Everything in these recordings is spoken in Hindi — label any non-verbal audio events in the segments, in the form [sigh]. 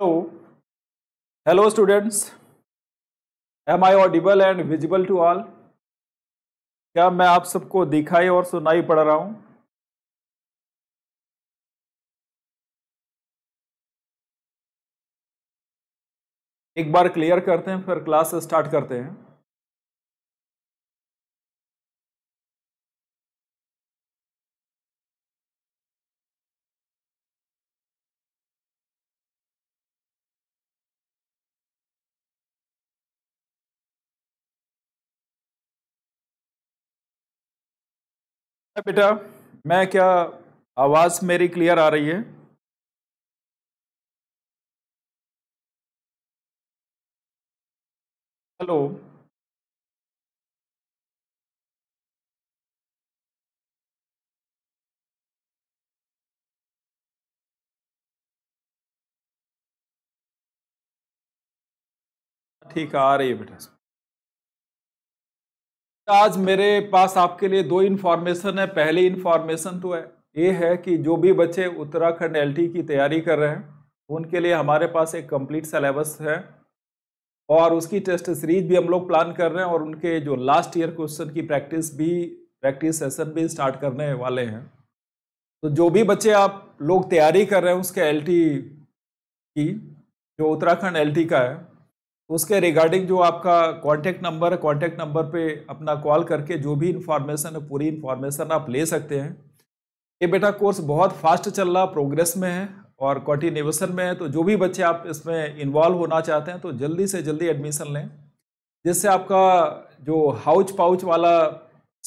hello hello students am i audible and visible to all क्या मैं आप सबको दिखाई और सुनाई पड़ रहा हूं एक बार क्लियर करते हैं फिर क्लास स्टार्ट करते हैं बेटा मैं क्या आवाज़ मेरी क्लियर आ रही है हेलो ठीक है आ रही है बेटा आज मेरे पास आपके लिए दो इन्फॉर्मेशन है पहली इन्फॉर्मेशन तो है ये है कि जो भी बच्चे उत्तराखंड एल e की तैयारी कर रहे हैं उनके लिए हमारे पास एक कंप्लीट सिलेबस है और उसकी टेस्ट सीरीज भी हम लोग प्लान कर रहे हैं और उनके जो लास्ट ईयर क्वेश्चन की प्रैक्टिस भी प्रैक्टिस सेशन भी स्टार्ट करने वाले हैं तो जो भी बच्चे आप लोग तैयारी कर रहे हैं उसके एलटी e की जो उत्तराखंड एलटी e का है उसके रिगार्डिंग जो आपका कॉन्टैक्ट नंबर है कॉन्टैक्ट नंबर पे अपना कॉल करके जो भी इन्फॉर्मेशन है पूरी इन्फॉर्मेशन आप ले सकते हैं ये बेटा कोर्स बहुत फास्ट चल रहा प्रोग्रेस में है और कॉन्टीन्यूसन में है तो जो भी बच्चे आप इसमें इन्वॉल्व होना चाहते हैं तो जल्दी से जल्दी एडमिशन लें जिससे आपका जो हाउच पाउच वाला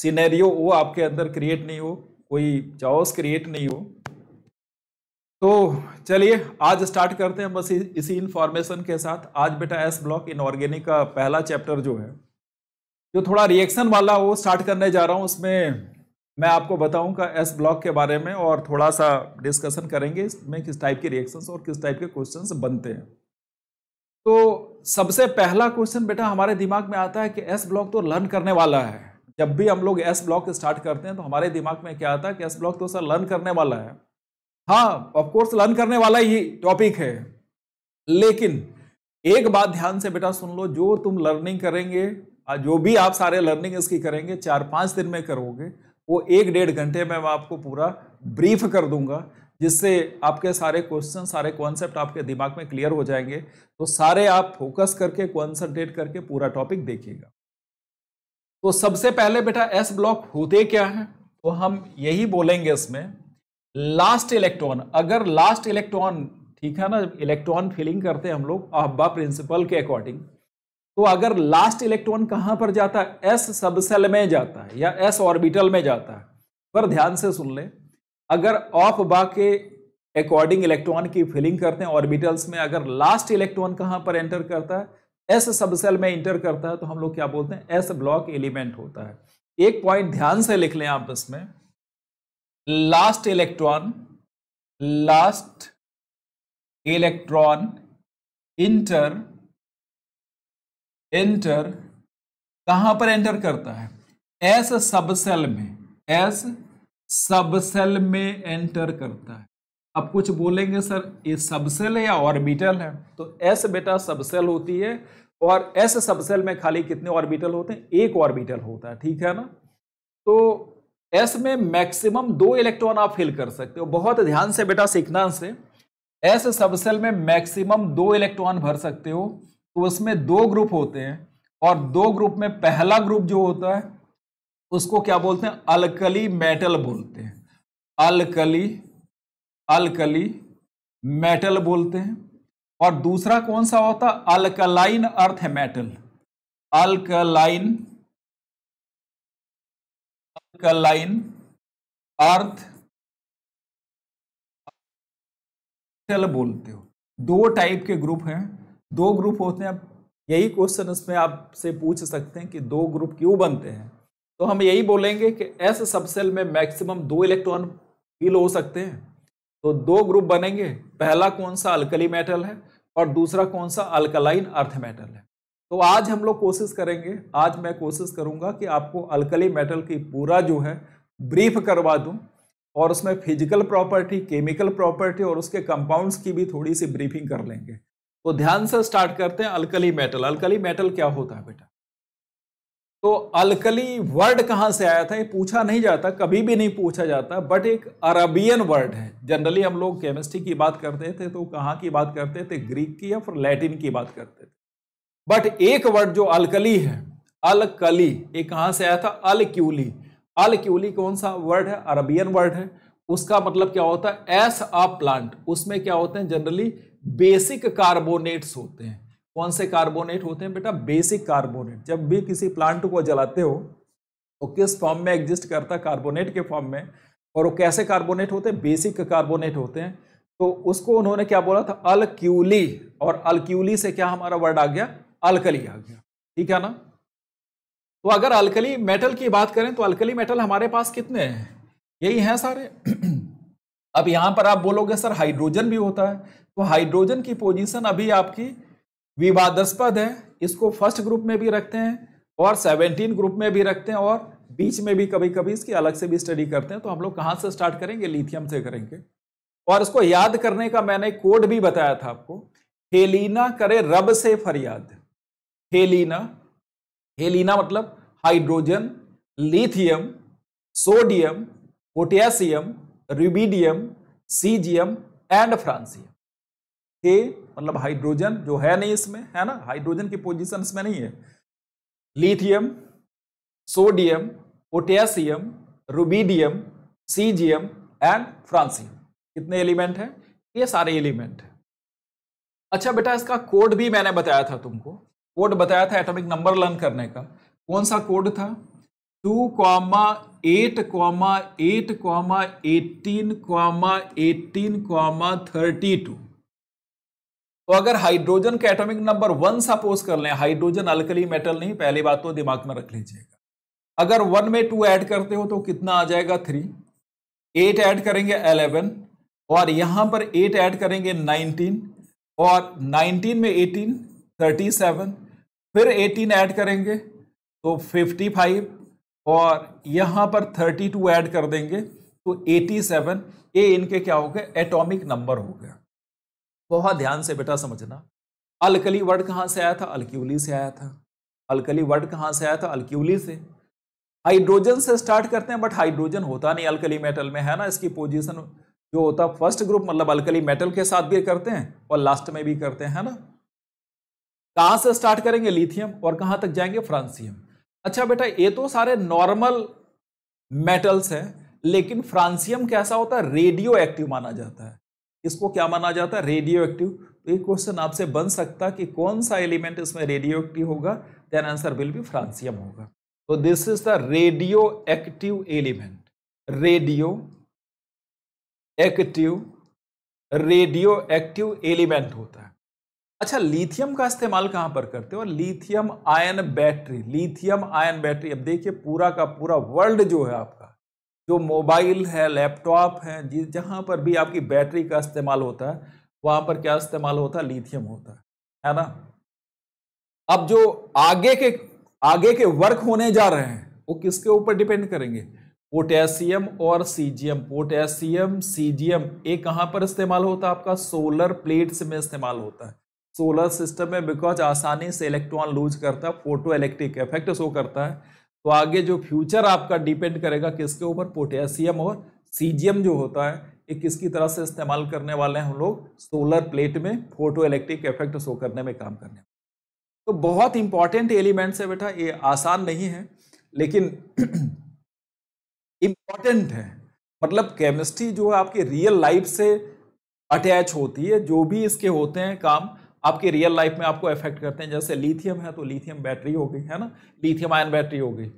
सीनेरियो वो आपके अंदर क्रिएट नहीं हो कोई चाओस क्रिएट नहीं हो तो चलिए आज स्टार्ट करते हैं बस इसी इन्फॉर्मेशन के साथ आज बेटा एस ब्लॉक इनऑर्गेनिक का पहला चैप्टर जो है जो थोड़ा रिएक्शन वाला वो स्टार्ट करने जा रहा हूँ उसमें मैं आपको बताऊँगा एस ब्लॉक के बारे में और थोड़ा सा डिस्कशन करेंगे इसमें किस टाइप के रिएक्शंस और किस टाइप के क्वेश्चंस बनते हैं तो सबसे पहला क्वेश्चन बेटा हमारे दिमाग में आता है कि एस ब्लॉक तो लर्न करने वाला है जब भी हम लोग एस ब्लॉक स्टार्ट करते हैं तो हमारे दिमाग में क्या आता है कि एस ब्लॉक तो सर लर्न करने वाला है हाँ ऑफकोर्स लर्न करने वाला ही टॉपिक है लेकिन एक बात ध्यान से बेटा सुन लो जो तुम लर्निंग करेंगे जो भी आप सारे लर्निंग इसकी करेंगे चार पांच दिन में करोगे वो एक डेढ़ घंटे में मैं आपको पूरा ब्रीफ कर दूंगा जिससे आपके सारे क्वेश्चन सारे कॉन्सेप्ट आपके दिमाग में क्लियर हो जाएंगे तो सारे आप फोकस करके कॉन्सेंट्रेट करके पूरा टॉपिक देखिएगा तो सबसे पहले बेटा एस ब्लॉक होते क्या है तो हम यही बोलेंगे इसमें लास्ट इलेक्ट्रॉन अगर लास्ट इलेक्ट्रॉन ठीक है ना इलेक्ट्रॉन फिलिंग करते हैं हम लोग अहब्बा प्रिंसिपल के अकॉर्डिंग तो अगर लास्ट इलेक्ट्रॉन कहां पर जाता है एस सबसेल में जाता है या एस ऑर्बिटल में जाता है पर ध्यान से सुन लें अगर ऑफ बा के अकॉर्डिंग इलेक्ट्रॉन की फिलिंग करते हैं ऑर्बिटल्स में अगर लास्ट इलेक्ट्रॉन कहां पर एंटर करता है एस सबसेल में एंटर करता है तो हम लोग क्या बोलते हैं एस ब्लॉक एलिमेंट होता है एक पॉइंट ध्यान से लिख लें आप इसमें last electron last electron enter enter कहां पर एंटर करता है एस सबसेल में एस सबसेल में एंटर करता है अब कुछ बोलेंगे सर ये सबसेल है या ऑर्बिटल है तो एस बेटा सबसेल होती है और एस सबसेल में खाली कितने ऑर्बिटल होते हैं एक ऑर्बिटल होता है ठीक है ना तो एस में मैक्सिमम दो इलेक्ट्रॉन आप फिल कर सकते हो बहुत ध्यान से बेटा सीखना से एस सबसेल में मैक्सिमम दो इलेक्ट्रॉन भर सकते हो तो उसमें दो ग्रुप होते हैं और दो ग्रुप में पहला ग्रुप जो होता है उसको क्या बोलते हैं अलकली मेटल बोलते हैं अलकली अलकली मेटल बोलते हैं और दूसरा कौन सा होता है alkaline earth metal alkaline line earth cell बोलते हो दो टाइप के ग्रुप हैं दो ग्रुप होते हैं यही क्वेश्चन इसमें आपसे पूछ सकते हैं कि दो ग्रुप क्यों बनते हैं तो हम यही बोलेंगे कि एस सबसेल में मैक्सिमम दो इलेक्ट्रॉन फील हो सकते हैं तो दो ग्रुप बनेंगे पहला कौन सा अल्कली मेटल है और दूसरा कौन सा अल्कलाइन अर्थ मेटल है तो आज हम लोग कोशिश करेंगे आज मैं कोशिश करूँगा कि आपको अल्कली मेटल की पूरा जो है ब्रीफ करवा दूँ और उसमें फिजिकल प्रॉपर्टी केमिकल प्रॉपर्टी और उसके कंपाउंड्स की भी थोड़ी सी ब्रीफिंग कर लेंगे तो ध्यान से स्टार्ट करते हैं अल्कली मेटल अल्कली मेटल क्या होता है बेटा तो अल्कली वर्ड कहाँ से आया था ये पूछा नहीं जाता कभी भी नहीं पूछा जाता बट एक अरबियन वर्ड है जनरली हम लोग केमिस्ट्री की बात करते थे तो कहाँ की बात करते थे ग्रीक की या फिर लैटिन की बात करते थे बट एक वर्ड जो अलकली है अलकली ये कहां से आया था अलक्यूली अलक्यूली कौन सा वर्ड है अरबियन वर्ड है उसका मतलब क्या होता है एस आ प्लांट उसमें क्या होते हैं जनरली बेसिक कार्बोनेट्स होते हैं कौन से कार्बोनेट होते हैं बेटा बेसिक कार्बोनेट जब भी किसी प्लांट को जलाते हो तो किस फॉर्म में एग्जिस्ट करता है कार्बोनेट के फॉर्म में और वो कैसे कार्बोनेट होते हैं बेसिक कार्बोनेट होते हैं तो उसको उन्होंने क्या बोला था अलक्यूली और अलक्यूली से क्या हमारा वर्ड आ गया अलकली आ गया ठीक है ना तो अगर अलकली मेटल की बात करें तो अलकली मेटल हमारे पास कितने हैं यही हैं सारे [clears throat] अब यहां पर आप बोलोगे सर हाइड्रोजन भी होता है तो हाइड्रोजन की पोजीशन अभी आपकी विवादास्पद है इसको फर्स्ट ग्रुप में भी रखते हैं और सेवनटीन ग्रुप में भी रखते हैं और बीच में भी कभी कभी इसकी अलग से भी स्टडी करते हैं तो हम लोग कहाँ से स्टार्ट करेंगे लिथियम से करेंगे और इसको याद करने का मैंने कोड भी बताया था आपको हेलीना करे रब से फरियाद हेलीना हेलीना मतलब hydrogen lithium sodium potassium rubidium caesium and francium के मतलब हाइड्रोजन जो है नहीं इसमें है ना हाइड्रोजन की पोजिशन इसमें नहीं है lithium sodium potassium rubidium caesium and francium कितने एलिमेंट हैं ये सारे एलिमेंट हैं अच्छा बेटा इसका कोड भी मैंने बताया था तुमको कोड बताया था एटॉमिक नंबर लर्न करने का कौन सा कोड था two comma eight comma eight comma eighteen comma eighteen comma thirty two तो अगर हाइड्रोजन का एटॉमिक नंबर वन सपोज कर लें हाइड्रोजन अल्कली मेटल नहीं पहली बात तो दिमाग में रख लीजिएगा अगर वन में टू ऐड करते हो तो कितना आ जाएगा थ्री एट ऐड करेंगे एलेवन और यहां पर एट ऐड करेंगे नाइनटीन और नाइनटीन में एटीन थर्टी सेवन फिर 18 ऐड करेंगे तो 55 और यहाँ पर 32 ऐड कर देंगे तो 87 ये इनके क्या हो गए एटॉमिक नंबर हो गया बहुत ध्यान से बेटा समझना अलकली वर्ड कहाँ से आया था अलक्यूली से आया था अलकली वर्ड कहाँ से आया था अलक्यूली से हाइड्रोजन से स्टार्ट करते हैं बट हाइड्रोजन होता नहीं अलकली मेटल में है ना इसकी पोजिशन जो होता फर्स्ट ग्रुप मतलब अलकली मेटल के साथ भी करते हैं और लास्ट में भी करते हैं ना कहाँ से स्टार्ट करेंगे लिथियम और कहाँ तक जाएंगे फ्रांसियम अच्छा बेटा ये तो सारे नॉर्मल मेटल्स हैं लेकिन फ्रांसियम कैसा होता है रेडियो एक्टिव माना जाता है इसको क्या माना जाता है रेडियो एक्टिव तो ये क्वेश्चन आपसे बन सकता कि कौन सा एलिमेंट इसमें रेडियो एक्टिव होगा then answer will be francium होगा तो this is the radioactive element radioactive radioactive element होता है अच्छा लिथियम का इस्तेमाल कहाँ पर करते हो lithium ion battery lithium ion battery अब देखिए पूरा का पूरा वर्ल्ड जो है आपका जो मोबाइल है लैपटॉप है जिस जहां पर भी आपकी बैटरी का इस्तेमाल होता है वहां पर क्या इस्तेमाल होता है लिथियम होता है है ना अब जो आगे के आगे के वर्क होने जा रहे हैं वो किसके ऊपर डिपेंड करेंगे पोटेशियम और सीजियम पोटेशियम सीजियम ये कहां पर इस्तेमाल होता है आपका सोलर प्लेट्स में इस्तेमाल होता है सोलर सिस्टम में बिकॉज आसानी से इलेक्ट्रॉन लूज करता है फोटो इलेक्ट्रिक इफेक्ट शो करता है तो आगे जो फ्यूचर आपका डिपेंड करेगा किसके ऊपर पोटेशियम और सीजियम जो होता है ये किसकी तरह से इस्तेमाल करने वाले हैं हम लोग सोलर प्लेट में फोटो इलेक्ट्रिक इफेक्ट शो करने में काम करने तो बहुत इंपॉर्टेंट एलिमेंट्स है बेटा ये आसान नहीं है लेकिन इम्पॉर्टेंट [clears throat] है मतलब केमिस्ट्री जो है आपकी रियल लाइफ से अटैच होती है जो भी इसके होते हैं काम आपके रियल लाइफ में आपको इफेक्ट करते हैं जैसे लिथियम है तो लिथियम बैटरी हो गई है ना लिथियम आयन बैटरी हो गई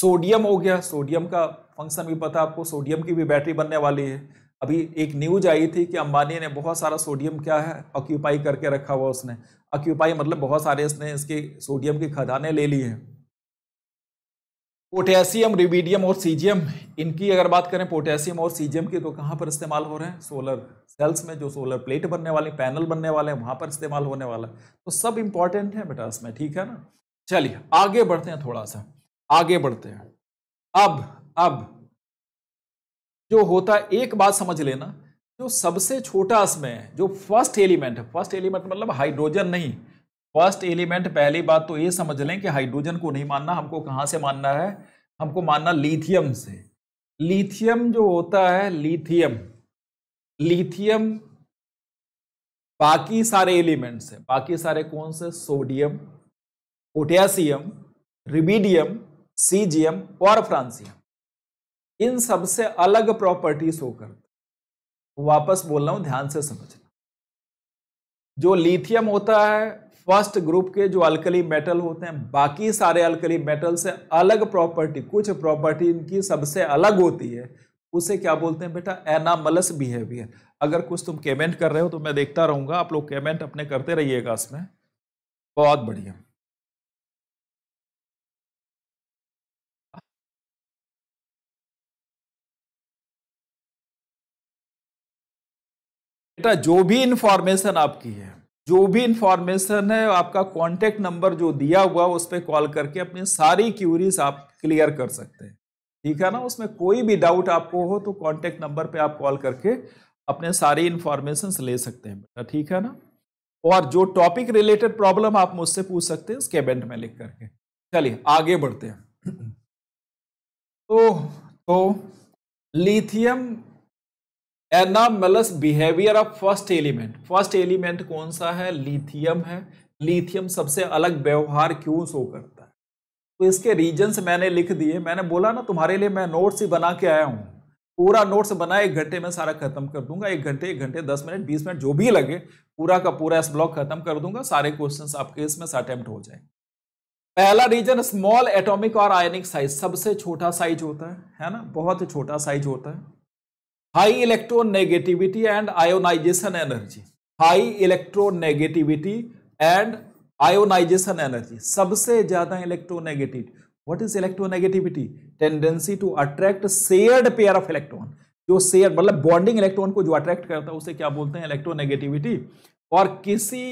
सोडियम हो गया सोडियम का फंक्शन भी पता आपको सोडियम की भी बैटरी बनने वाली है अभी एक न्यूज आई थी कि अंबानी ने बहुत सारा सोडियम क्या है ऑक्यूपाई करके रखा हुआ उसने ऑक्यूपाई मतलब बहुत सारे इसने इसके सोडियम की खदानें ले ली हैं पोटेशियम रिबीडियम और सीजियम इनकी अगर बात करें पोटेशियम और सीजियम की तो कहाँ पर इस्तेमाल हो रहे हैं सोलर सेल्स में जो सोलर प्लेट बनने वाले पैनल बनने वाले हैं वहाँ पर इस्तेमाल होने वाला है तो सब इंपॉर्टेंट है बेटा इसमें ठीक है ना चलिए आगे बढ़ते हैं थोड़ा सा आगे बढ़ते हैं अब अब जो होता है एक बात समझ लेना जो सबसे छोटा इसमें जो फर्स्ट एलिमेंट है फर्स्ट एलिमेंट मतलब हाइड्रोजन नहीं फर्स्ट एलिमेंट पहली बात तो ये समझ लें कि हाइड्रोजन को नहीं मानना हमको कहाँ से मानना है हमको मानना लिथियम से लिथियम जो होता है लिथियम लिथियम बाकी सारे एलिमेंट्स हैं बाकी सारे कौन से सोडियम पोटेशियम रिबीडियम सीजियम और फ्रांसियम इन सबसे अलग प्रॉपर्टीज होकर वापस बोल रहा हूं ध्यान से समझना जो लिथियम होता है फर्स्ट ग्रुप के जो अल्कली मेटल होते हैं बाकी सारे अल्कली मेटल से अलग प्रॉपर्टी कुछ प्रॉपर्टी इनकी सबसे अलग होती है उसे क्या बोलते हैं बेटा एनामलस बिहेवियर अगर कुछ तुम कमेंट कर रहे हो तो मैं देखता रहूंगा आप लोग कमेंट अपने करते रहिएगा इसमें बहुत बढ़िया बेटा जो भी इंफॉर्मेशन आपकी है जो भी इंफॉर्मेशन है आपका कॉन्टेक्ट नंबर जो दिया हुआ उस पर कॉल करके अपनी सारी क्यूरीज आप क्लियर कर सकते हैं ठीक है ना उसमें कोई भी डाउट आपको हो तो कॉन्टेक्ट नंबर पे आप कॉल करके अपने सारी इंफॉर्मेशन ले सकते हैं बेटा ठीक है ना और जो टॉपिक रिलेटेड प्रॉब्लम आप मुझसे पूछ सकते हैं उसके इवेंट में लिख करके चलिए आगे बढ़ते हैं [clears throat] तो तो lithium anomalous behaviour of first element first element कौन सा है लिथियम है लिथियम सबसे अलग व्यवहार क्यों शो करता है तो इसके रीजन्स मैंने लिख दिए मैंने बोला ना तुम्हारे लिए मैं नोट्स ही बना के आया हूँ पूरा नोट्स बना एक घंटे में सारा खत्म कर दूंगा एक घंटे एक घंटे दस मिनट बीस मिनट जो भी लगे पूरा का पूरा इस ब्लॉक खत्म कर दूंगा सारे क्वेश्चन आपके इसमें अटेम्प्ट हो जाए पहला रीजन स्मॉल एटॉमिक और आयनिक साइज सबसे छोटा साइज होता है है ना बहुत छोटा साइज होता है high electronegativity and ionisation energy high electronegativity and ionisation energy सबसे ज्यादा electronegative what is electronegativity tendency to attract shared pair of electron जो शेयर मतलब बॉन्डिंग इलेक्ट्रॉन को जो अट्रैक्ट करता है उसे क्या बोलते हैं इलेक्ट्रोनेगेटिविटी और किसी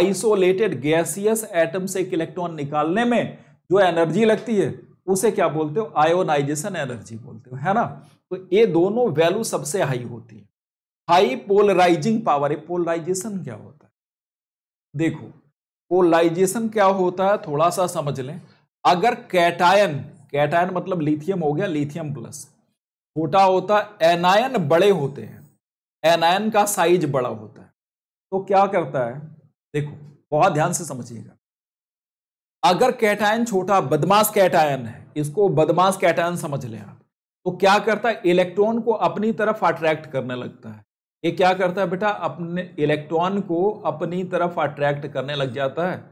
आइसोलेटेड गैसियस एटम से एक इलेक्ट्रॉन निकालने में जो एनर्जी लगती है उसे क्या बोलते हो आयोनाइजेशन एनर्जी बोलते हो है ना तो ये दोनों वैल्यू सबसे हाई होती है हाई पोलराइजिंग पावर है पोलराइजेशन क्या होता है देखो पोलराइजेशन क्या होता है थोड़ा सा समझ लें अगर कैटायन कैटायन मतलब लिथियम हो गया लिथियम प्लस छोटा होता है एनायन बड़े होते हैं एनायन का साइज बड़ा होता है तो क्या करता है देखो बहुत ध्यान से समझिएगा अगर कैटायन छोटा बदमाश कैटायन है इसको बदमाश कैटायन समझ लें आप वो क्या करता है इलेक्ट्रॉन को अपनी तरफ अट्रैक्ट करने लगता है ये क्या करता है बेटा अपने इलेक्ट्रॉन को अपनी तरफ अट्रैक्ट करने लग जाता है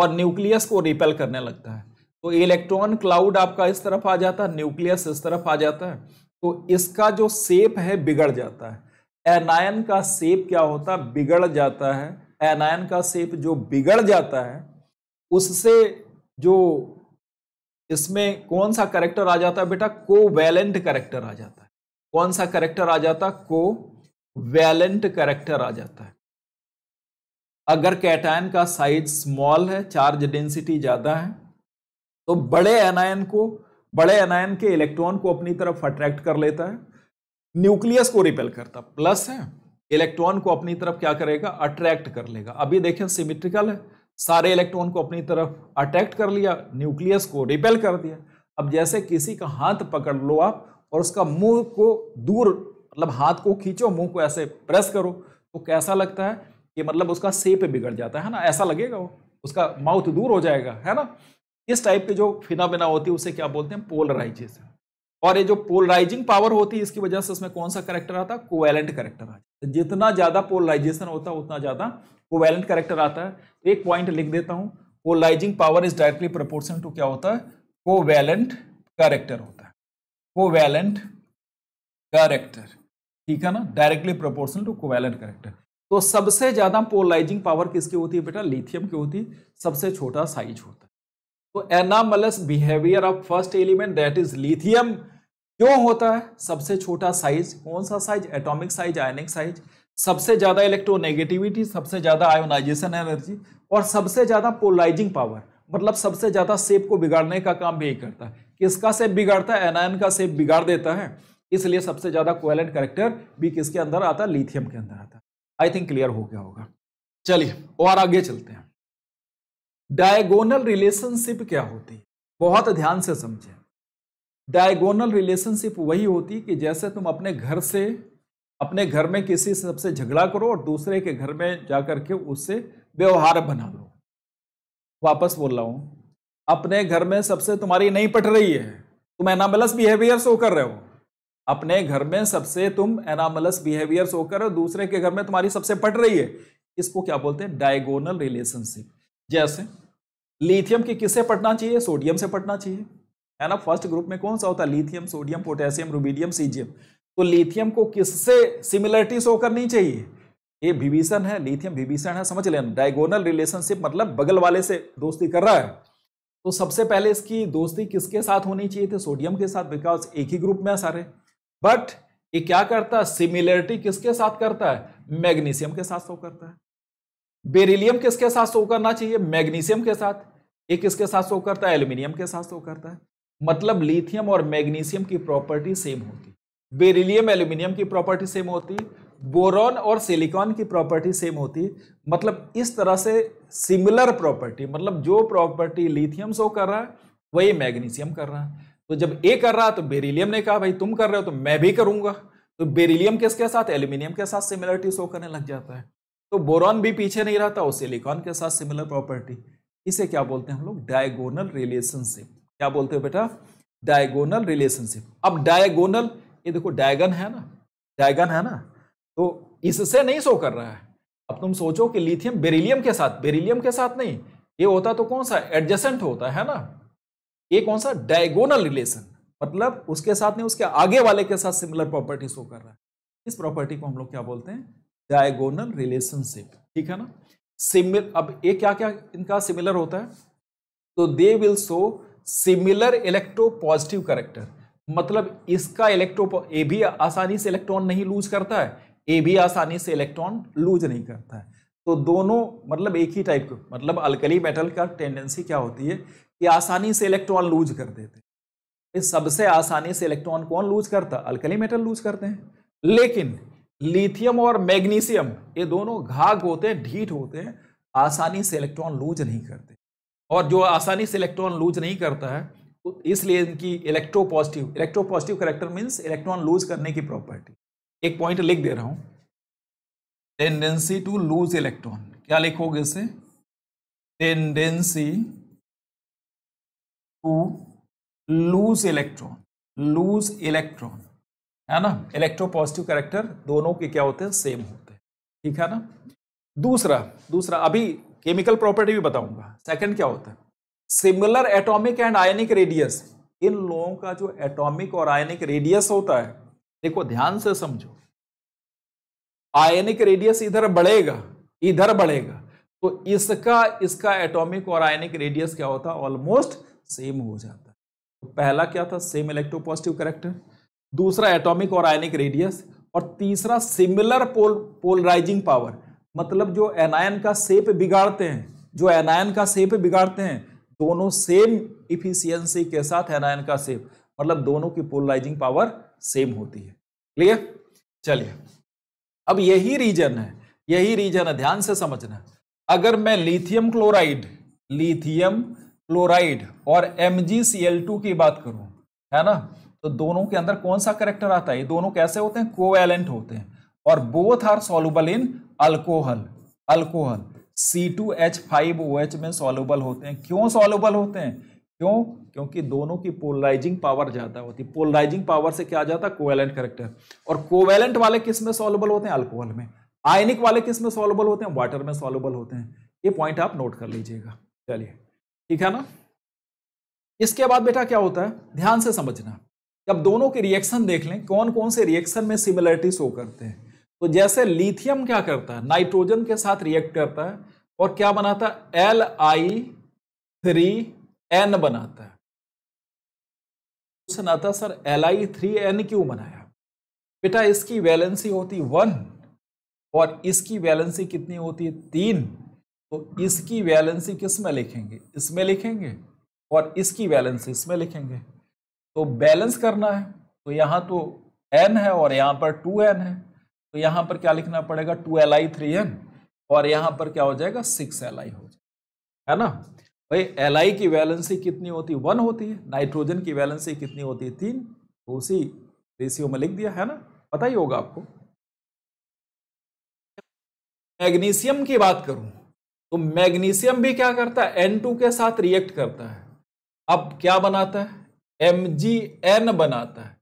और न्यूक्लियस को रिपेल करने लगता है तो इलेक्ट्रॉन क्लाउड आपका इस तरफ आ जाता है न्यूक्लियस इस तरफ आ जाता है तो इसका जो सेप है बिगड़ जाता है एनायन का सेप क्या होता है बिगड़ जाता है एनायन का सेप जो बिगड़ जाता है उससे जो इसमें कौन सा करेक्टर आ जाता है बेटा को वैलेंट करेक्टर आ जाता है कौन सा करेक्टर आ जाता है को वैलेंट करेक्टर आ जाता है अगर कैटायन का साइज स्मॉल है चार्ज डेंसिटी ज़्यादा है तो बड़े एनायन को बड़े एनायन के इलेक्ट्रॉन को अपनी तरफ अट्रैक्ट कर लेता है न्यूक्लियस को रिपेल करता प्लस है इलेक्ट्रॉन को अपनी तरफ क्या करेगा अट्रैक्ट कर लेगा अभी देखें सिमिट्रिकल है सारे इलेक्ट्रॉन को अपनी तरफ अट्रैक्ट कर लिया न्यूक्लियस को रिपेल कर दिया अब जैसे किसी का हाथ पकड़ लो आप और उसका मुंह को दूर मतलब हाथ को खींचो मुंह को ऐसे प्रेस करो तो कैसा लगता है कि मतलब उसका सेप बिगड़ जाता है ना ऐसा लगेगा वो उसका माउथ दूर हो जाएगा है ना इस टाइप के जो बिना होती है उसे क्या बोलते हैं पोलराइजेशन और ये जो पोलराइजिंग पावर होती है इसकी वजह से उसमें कौन सा करेक्टर आता है कोवेलेंट करेक्टर आता है जितना ज़्यादा पोलराइजेशन होता है उतना ज़्यादा कोवेलेंट करेक्टर आता है एक पॉइंट लिख देता हूं polarising power is directly proportional to क्या होता है कोवेलेंट कैरेक्टर होता है कोवेलेंट कैरेक्टर ठीक है ना directly proportional to covalent character तो सबसे ज्यादा पोलाइजिंग पावर किसकी होती है बेटा लिथियम की होती है सबसे छोटा साइज होता है तो anomalous behaviour of first element that is lithium क्यों होता है सबसे छोटा साइज कौन सा size atomic size ionic size सबसे ज़्यादा इलेक्ट्रोनेगेटिविटी सबसे ज़्यादा आयोनाइजेशन एनर्जी और सबसे ज़्यादा पोलराइजिंग पावर मतलब सबसे ज़्यादा सेप को बिगाड़ने का काम भी यही करता है किसका सेप बिगाड़ता है एनआईन का सेप बिगाड़ देता है इसलिए सबसे ज़्यादा कोवेलेंट करेक्टर भी किसके अंदर आता है लिथियम के अंदर आता है आई थिंक क्लियर हो गया होगा चलिए और आगे चलते हैं डायगोनल रिलेशनशिप क्या होती है बहुत ध्यान से समझें डायगोनल रिलेशनशिप वही होती कि जैसे तुम अपने घर से अपने घर में किसी से सबसे झगड़ा करो और दूसरे के घर में जा के उससे व्यवहार बना लो वापस बोल रहा हूँ अपने घर में सबसे तुम्हारी नहीं पट रही है तुम एनामलस बिहेवियर शो कर रहे हो अपने घर में सबसे तुम एनामलस बिहेवियर शो कर रहे हो दूसरे के घर में तुम्हारी सबसे पट रही है इसको क्या बोलते हैं डायगोनल रिलेशनशिप जैसे लिथियम की किससे पटना चाहिए सोडियम से पटना चाहिए है ना फर्स्ट ग्रुप में कौन सा होता है lithium sodium potassium rubidium caesium तो लिथियम को किससे सिमिलरिटी शो करनी चाहिए ये विभीषण है लिथियम विभीषण है समझ लेना डायगोनल रिलेशनशिप मतलब बगल वाले से दोस्ती कर रहा है तो सबसे पहले इसकी दोस्ती किसके साथ होनी चाहिए थी सोडियम के साथ बिकॉज एक ही ग्रुप में सारे बट ये क्या करता है सिमिलरिटी किसके साथ करता है मैग्नीशियम के साथ शो करता है बेरिलियम किसके साथ शो करना चाहिए मैग्नीशियम के साथ ये किसके साथ शो करता है एल्यूमिनियम के साथ शो करता है मतलब लिथियम और मैग्नीशियम की प्रॉपर्टी सेम होती है बेरिलियम एल्यूमिनियम की प्रॉपर्टी सेम होती बोरॉन और सिलिकॉन की प्रॉपर्टी सेम होती मतलब इस तरह से सिमिलर प्रॉपर्टी मतलब जो प्रॉपर्टी लिथियम शो कर रहा है वही मैग्नीशियम कर रहा है तो जब ए कर रहा है तो बेरिलियम ने कहा भाई तुम कर रहे हो तो मैं भी करूंगा तो बेरिलियम किसके साथ एल्यूमिनियम के साथ सिमिलरिटी शो करने लग जाता है तो बोरॉन भी पीछे नहीं रहता और सिलिकॉन के साथ सिमिलर प्रॉपर्टी इसे क्या बोलते हैं हम लोग डायगोनल रिलेशनशिप क्या बोलते हो बेटा डायगोनल रिलेशनशिप अब डायगोनल ये देखो डायगन है ना डायगन है ना तो इससे नहीं सो कर रहा है अब तुम सोचो कि लिथियम बेरिलियम के साथ बेरिलियम के साथ नहीं ये होता तो कौन सा एडजेसेंट होता है ना ये कौन सा डायगोनल रिलेशन मतलब उसके साथ नहीं उसके आगे वाले के साथ सिमिलर प्रॉपर्टी शो कर रहा है इस प्रॉपर्टी को हम लोग क्या बोलते हैं डायगोनल रिलेशनशिप ठीक है ना सिमिल अब ये क्या क्या इनका सिमिलर होता है तो they will show similar electropositive character मतलब इसका इलेक्ट्रो ए भी आसानी से इलेक्ट्रॉन नहीं लूज करता है ए भी आसानी से इलेक्ट्रॉन लूज नहीं करता है तो दोनों मतलब एक ही टाइप के मतलब अल्कली मेटल का टेंडेंसी क्या होती है कि आसानी से इलेक्ट्रॉन लूज कर देते हैं सबसे आसानी से इलेक्ट्रॉन कौन लूज करता अल्कली मेटल लूज करते हैं लेकिन लिथियम और मैग्नीशियम ये दोनों घाघ होते हैं ढीठ होते हैं आसानी से इलेक्ट्रॉन लूज नहीं करते और जो आसानी से इलेक्ट्रॉन लूज नहीं करता है तो इसलिए इनकी electropositive electropositive character means electron lose करने की प्रॉपर्टी एक पॉइंट लिख दे रहा हूं टेंडेंसी टू लूज इलेक्ट्रॉन क्या लिखोगे इसे tendency to lose electron lose electron है ना इलेक्ट्रोपॉजिटिव करेक्टर दोनों के क्या होते हैं सेम होते हैं ठीक है ना दूसरा दूसरा अभी केमिकल प्रॉपर्टी भी बताऊंगा सेकंड क्या होता है similar atomic and ionic radius इन लोगों का जो एटॉमिक और आयनिक रेडियस होता है देखो ध्यान से समझो आयनिक रेडियस इधर बढ़ेगा इधर बढ़ेगा तो इसका इसका एटॉमिक और आयनिक रेडियस क्या होता है ऑलमोस्ट सेम हो जाता है तो पहला क्या था सेम इलेक्ट्रोपॉजिटिव करेक्टर दूसरा एटॉमिक और आयनिक रेडियस और तीसरा सिमिलर पोल पोलराइजिंग पावर मतलब जो एनायन का सेप बिगाड़ते हैं जो एनायन का सेप बिगाड़ते हैं दोनों सेम इफिशियंसी के साथ एनायन का सेम मतलब दोनों की पोलराइजिंग पावर सेम होती है क्लियर चलिए अब यही रीजन है यही रीजन है ध्यान से समझना अगर मैं लिथियम क्लोराइड लिथियम क्लोराइड और MgCl2 की बात करूं है ना तो दोनों के अंदर कौन सा करेक्टर आता है दोनों कैसे होते हैं कोवेलेंट होते हैं और both are soluble in alcohol alcohol C two H five O H में सॉल्युबल होते हैं क्यों सॉल्युबल होते हैं क्यों क्योंकि दोनों की पोलराइजिंग पावर ज़्यादा होती है पोलराइजिंग पावर से क्या जाता है कोवेलेंट करेक्टर और कोवेलेंट वाले किस में सॉल्युबल होते हैं अल्कोहल में आयनिक वाले किस में सॉल्युबल होते हैं वाटर में सॉल्युबल होते हैं ये पॉइंट आप नोट कर लीजिएगा चलिए ठीक है ना इसके बाद बेटा क्या होता है ध्यान से समझना जब दोनों के रिएक्शन देख लें कौन कौन से रिएक्शन में सिमिलरिटी शो करते हैं तो जैसे लिथियम क्या करता है नाइट्रोजन के साथ रिएक्ट करता है और क्या बनाता है एल आई थ्री एन बनाता है क्वेश्चन आता sir L I three N क्यों बनाया बेटा इसकी वैलेंसी होती वन और इसकी वैलेंसी कितनी होती है तीन तो इसकी वैलेंसी किस में लिखेंगे इसमें लिखेंगे और इसकी वैलेंसी इसमें लिखेंगे तो बैलेंस करना है तो यहाँ तो एन है और यहाँ पर टू एन है तो यहां पर क्या लिखना पड़ेगा two L I three N और यहां पर क्या हो जाएगा सिक्स एल आई हो जाएगा है ना भाई एल आई की वैलेंसी कितनी होती है वन होती है नाइट्रोजन की वैलेंसी कितनी होती है तीन तो उसी रेशियो में लिख दिया है ना पता ही होगा आपको मैग्नीशियम की बात करूं तो मैग्नीशियम भी क्या करता है N2 के साथ रिएक्ट करता है अब क्या बनाता है MgN बनाता है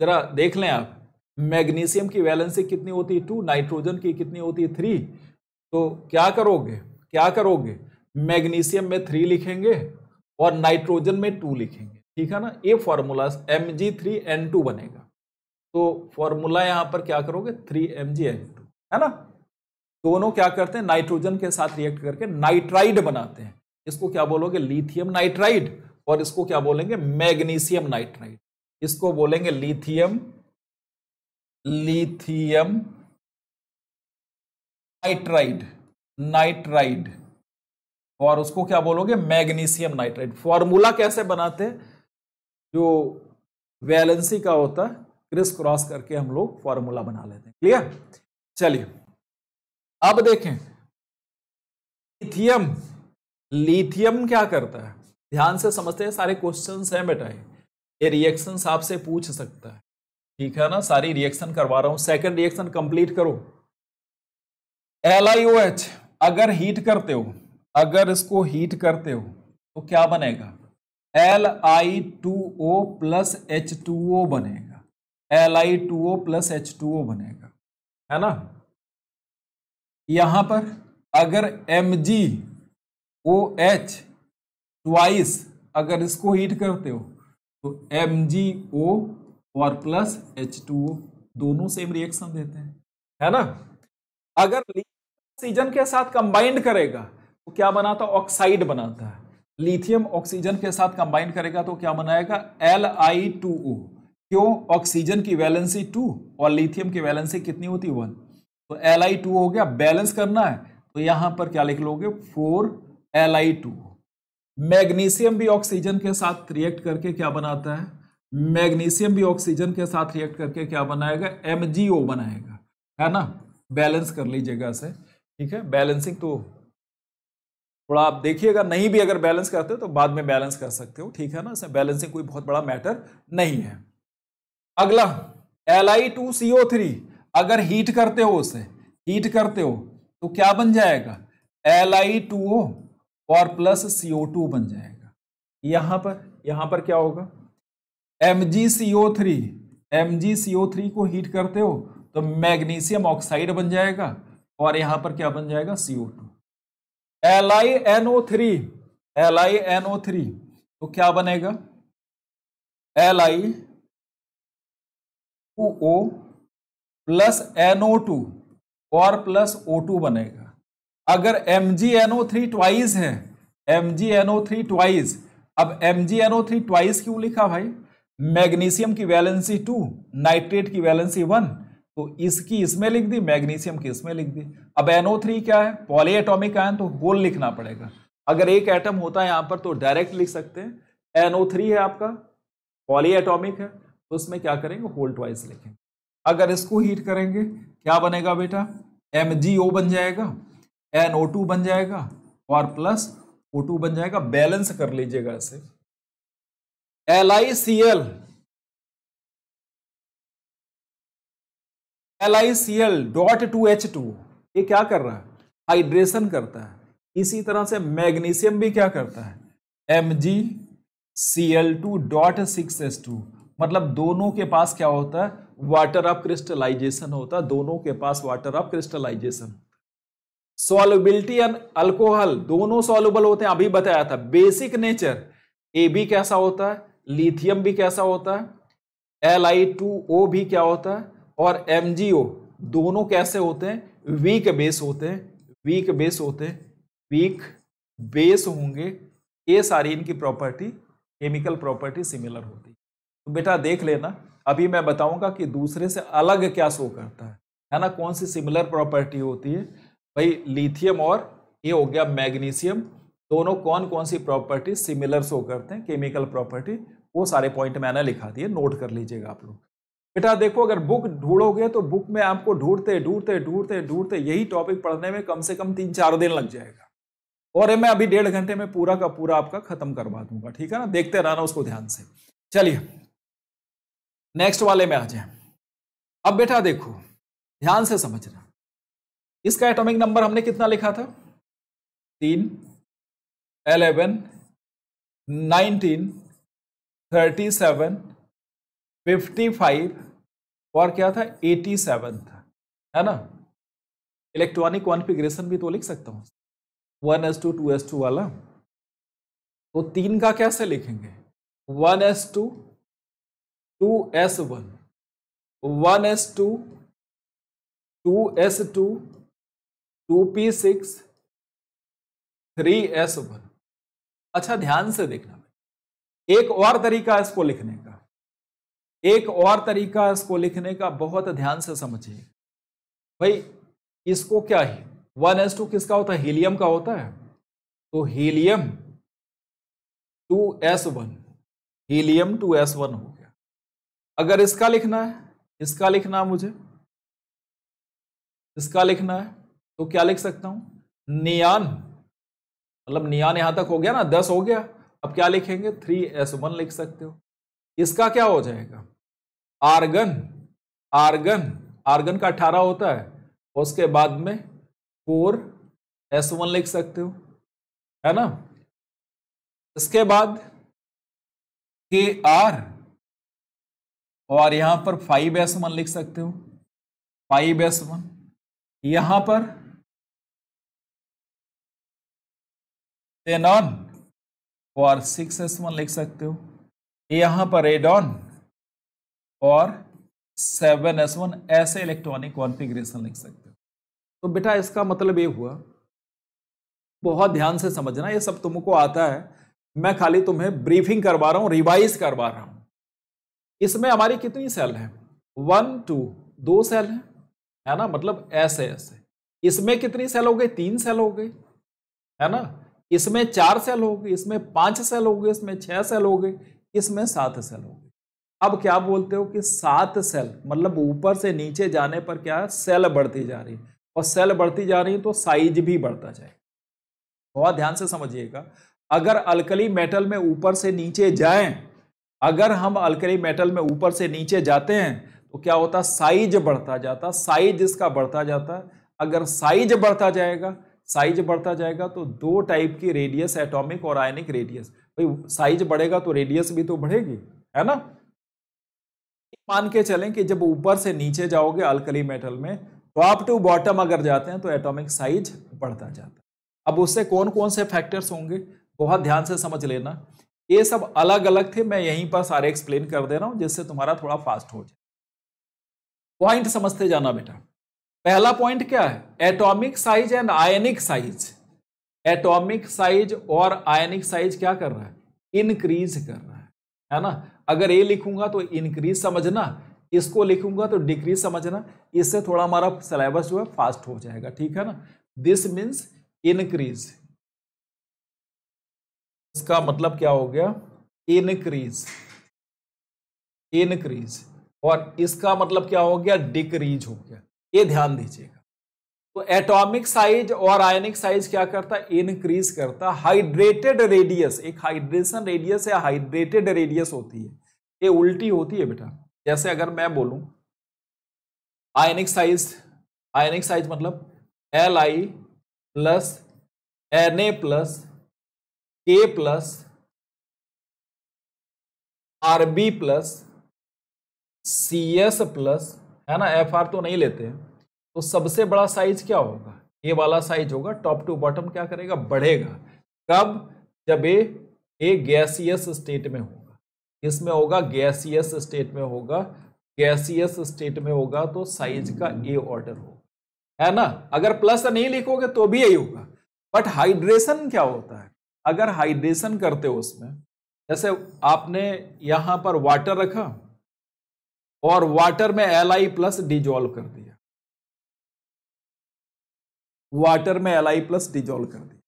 जरा देख लें आप मैग्नीशियम की वैलेंसी कितनी होती है टू नाइट्रोजन की कितनी होती है थ्री तो क्या करोगे क्या करोगे मैग्नीशियम में थ्री लिखेंगे और नाइट्रोजन में टू लिखेंगे ठीक है ना ये formula M G three N two बनेगा तो फॉर्मूला यहाँ पर क्या करोगे three M G N two है ना दोनों क्या करते हैं नाइट्रोजन के साथ रिएक्ट करके नाइट्राइड बनाते हैं इसको क्या बोलोगे लिथियम नाइट्राइड और इसको क्या बोलेंगे मैग्नीशियम नाइट्राइड इसको बोलेंगे लिथियम लिथियम नाइट्राइड नाइट्राइड और उसको क्या बोलोगे मैग्नीशियम नाइट्राइड फॉर्मूला कैसे बनाते जो वैलेंसी का होता है क्रिस क्रॉस करके हम लोग फॉर्मूला बना लेते हैं क्लियर चलिए अब देखें लिथियम लिथियम क्या करता है ध्यान से समझते हैं सारे क्वेश्चंस हैं बेटा ये रिएक्शंस आपसे पूछ सकता है ठीक है ना सारी रिएक्शन करवा रहा हूं सेकेंड रिएक्शन कंप्लीट करो एल अगर हीट करते हो अगर इसको हीट करते हो तो क्या बनेगा L I two O plus H two O बनेगा L I two O plus H two O बनेगा है ना यहां पर अगर M G O H twice अगर इसको हीट करते हो तो एम जी ओ और प्लस एच टू दोनों सेम रिएक्शन देते हैं है ना अगर ऑक्सीजन के साथ कंबाइंड करेगा तो क्या बनाता ऑक्साइड बनाता है लिथियम ऑक्सीजन के साथ कंबाइंड करेगा तो क्या बनाएगा एल आई टू ओ क्यों ऑक्सीजन की वैलेंसी टू और लिथियम की वैलेंसी कितनी होती वन तो एल आई टू हो गया बैलेंस करना है तो यहां पर क्या लिख लोगे four L I two magnesium भी ऑक्सीजन के साथ रिएक्ट करके क्या बनाता है मैग्नीशियम भी ऑक्सीजन के साथ रिएक्ट करके क्या बनाएगा एम बनाएगा है ना बैलेंस कर लीजिएगा इसे ठीक है बैलेंसिंग तो थोड़ा आप देखिएगा नहीं भी अगर बैलेंस करते हो तो बाद में बैलेंस कर सकते हो ठीक है ना इसमें बैलेंसिंग कोई बहुत बड़ा मैटर नहीं है अगला L I two C O three अगर हीट करते हो उसे हीट करते हो तो क्या बन जाएगा एल आई टू ओ और प्लस सी ओ टू बन जाएगा यहां पर यहां पर क्या होगा M G C O three M G C O three को हीट करते हो तो मैग्नीशियम ऑक्साइड बन जाएगा और यहां पर क्या बन जाएगा C O two L I N O three L I N O three तो क्या बनेगा L I two O plus N O two और प्लस ओ टू बनेगा अगर M G N O three twice है M G N O three twice अब M G N O three twice क्यों लिखा भाई मैग्नीशियम की वैलेंसी टू नाइट्रेट की वैलेंसी वन तो इसकी इसमें लिख दी मैग्नीशियम की इसमें लिख दी अब एनओ थ्री क्या है पॉली एटोमिक आयन तो होल लिखना पड़ेगा अगर एक एटम होता है यहाँ पर तो डायरेक्ट लिख सकते हैं एनओ थ्री है आपका पॉली एटोमिक है तो उसमें क्या करेंगे होल ट्वाइस लिखेंगे अगर इसको हीट करेंगे क्या बनेगा बेटा एम बन जाएगा एन बन जाएगा और प्लस ओ बन जाएगा बैलेंस कर लीजिएगा इसे L I C L L I C L dot two H two ये क्या कर रहा है हाइड्रेशन करता है इसी तरह से मैग्नीशियम भी क्या करता है M G C L two dot six S two मतलब दोनों के पास क्या होता है वाटर ऑफ क्रिस्टलाइजेशन होता है दोनों के पास water of crystallization solubility and alcohol दोनों सॉल्युबल होते हैं अभी बताया था बेसिक नेचर ए बी कैसा होता है लिथियम भी कैसा होता है एल आई टू ओ भी क्या होता है और एम जी ओ दोनों कैसे होते हैं वीक बेस होते हैं वीक बेस होते हैं वीक बेस होंगे ये सारी इनकी प्रॉपर्टी केमिकल प्रॉपर्टी सिमिलर होती है तो बेटा देख लेना अभी मैं बताऊंगा कि दूसरे से अलग क्या शो करता है है ना कौन सी सिमिलर प्रॉपर्टी होती है भाई लिथियम और ये हो गया मैग्नीशियम दोनों कौन कौन सी प्रॉपर्टी सिमिलर शो करते हैं केमिकल प्रॉपर्टी वो सारे पॉइंट मैंने लिखा दिए नोट कर लीजिएगा आप लोग बेटा देखो अगर बुक ढूंढोगे तो बुक में आपको ढूंढते ढूंढते ढूंढते ढूंढते यही टॉपिक पढ़ने में कम से कम तीन चार दिन लग जाएगा और मैं अभी डेढ़ घंटे में पूरा का पूरा आपका खत्म करवा दूंगा ठीक है ना देखते रहना उसको ध्यान से चलिए नेक्स्ट वाले में आ जाए अब बेटा देखो ध्यान से समझना इसका एटॉमिक नंबर हमने कितना लिखा था तीन eleven nineteen thirty seven fifty five और क्या था एटी सेवन था है ना इलेक्ट्रॉनिक कॉन्फ़िगरेशन भी तो लिख सकता हूँ one S two two S two वाला तो तीन का कैसे लिखेंगे one S two two S one one S two two S two two P six three S one अच्छा ध्यान से देखना एक और तरीका इसको लिखने का एक और तरीका इसको लिखने का बहुत ध्यान से समझिए भाई इसको क्या है वन एस टू किसका होता है हीलियम का होता है तो helium two S one helium two S one हो गया अगर इसका लिखना है इसका लिखना है मुझे इसका लिखना है तो क्या लिख सकता हूं नियान मतलब नियान यहां तक हो गया ना दस हो गया अब क्या लिखेंगे थ्री एस वन लिख सकते हो इसका क्या हो जाएगा आर्गन आर्गन आर्गन का अठारह होता है उसके बाद में फोर एस वन लिख सकते हो है ना इसके बाद के आर और यहां पर फाइव एस वन लिख सकते हो फाइव एस वन यहां पर तेनॉन और सिक्स एस वन लिख सकते हो यहां पर एडॉन और सेवन एस वन ऐसे इलेक्ट्रॉनिक कॉन्फ़िगरेशन लिख सकते हो तो बेटा इसका मतलब ये हुआ बहुत ध्यान से समझना ये सब तुमको आता है मैं खाली तुम्हें ब्रीफिंग करवा रहा हूं रिवाइज करवा रहा हूं इसमें हमारी कितनी सेल है वन टू दो सेल है है ना मतलब ऐसे ऐसे इसमें कितनी सेल हो गई तीन सेल हो गई है ना इसमें चार सेल होगी इसमें पांच सेल होगी इसमें छह सेल होगी इसमें सात सेल होगी अब क्या बोलते हो कि सात सेल मतलब ऊपर से नीचे जाने पर क्या है सेल बढ़ती जा रही है और सेल बढ़ती जा रही है तो साइज भी बढ़ता जाए बहुत ध्यान से समझिएगा अगर अलकली मेटल में ऊपर से नीचे जाएं अगर हम अलकली मेटल में ऊपर से नीचे जाते हैं तो क्या होता साइज बढ़ता जाता साइज इसका बढ़ता जाता अगर साइज बढ़ता जाएगा साइज बढ़ता जाएगा तो दो टाइप की रेडियस एटॉमिक और आयनिक रेडियस भाई साइज बढ़ेगा तो रेडियस भी तो बढ़ेगी है ना मान के चलें कि जब ऊपर से नीचे जाओगे अल्कली मेटल में टॉप टू बॉटम अगर जाते हैं तो एटॉमिक साइज बढ़ता जाता है अब उससे कौन कौन से फैक्टर्स होंगे बहुत ध्यान से समझ लेना ये सब अलग अलग थे मैं यहीं पर सारे एक्सप्लेन कर दे रहा हूं जिससे तुम्हारा थोड़ा फास्ट हो जाए पॉइंट समझते जाना बेटा पहला पॉइंट क्या है atomic size and ionic size atomic size और आयनिक साइज क्या कर रहा है इंक्रीज कर रहा है है ना अगर ए लिखूंगा तो इंक्रीज समझना इसको लिखूंगा तो डिक्रीज समझना इससे थोड़ा हमारा सिलेबस जो है फास्ट हो जाएगा ठीक है ना दिस मीन्स इनक्रीज इसका मतलब क्या हो गया इनक्रीज इनक्रीज और इसका मतलब क्या हो गया डिक्रीज हो गया ये ध्यान दीजिएगा तो एटॉमिक साइज और आयनिक साइज क्या करता है इनक्रीज करता हाइड्रेटेड रेडियस एक हाइड्रेशन रेडियस या हाइड्रेटेड रेडियस होती है ये उल्टी होती है बेटा जैसे अगर मैं बोलूं आयनिक साइज आयनिक साइज मतलब L I plus N A plus K plus R B plus C S plus है ना एफ आर तो नहीं लेते हैं तो सबसे बड़ा साइज क्या होगा ये वाला साइज होगा टॉप टू बॉटम क्या करेगा बढ़ेगा कब जब ये ए गैसियस स्टेट में होगा इसमें होगा गैसियस स्टेट में होगा गैसियस स्टेट में होगा तो साइज का ए ऑर्डर होगा है ना अगर प्लस नहीं लिखोगे तो भी यही होगा बट हाइड्रेशन क्या होता है अगर हाइड्रेशन करते हो उसमें जैसे आपने यहाँ पर वाटर रखा और वाटर में एल आई प्लस डिजोल्व कर दिया वाटर में एल आई प्लस डिजोल्व कर दिया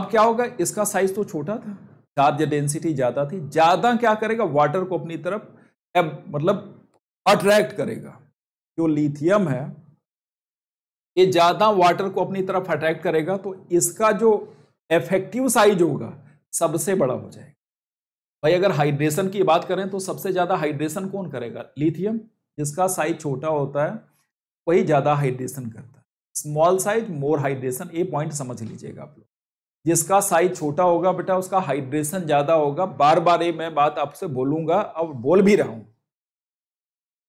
अब क्या होगा इसका साइज तो छोटा था चार्ज डेंसिटी ज़्यादा थी ज़्यादा क्या करेगा वाटर को अपनी तरफ मतलब अट्रैक्ट करेगा जो लिथियम है ये ज़्यादा वाटर को अपनी तरफ अट्रैक्ट करेगा तो इसका जो इफेक्टिव साइज होगा सबसे बड़ा हो जाएगा भाई अगर हाइड्रेशन की बात करें तो सबसे ज़्यादा हाइड्रेशन कौन करेगा लिथियम जिसका साइज छोटा होता है वही ज़्यादा हाइड्रेशन करता है स्मॉल साइज मोर हाइड्रेशन ये पॉइंट समझ लीजिएगा आप लोग जिसका साइज छोटा होगा बेटा उसका हाइड्रेशन ज़्यादा होगा बार बार ये मैं बात आपसे बोलूँगा और बोल भी रहा हूँ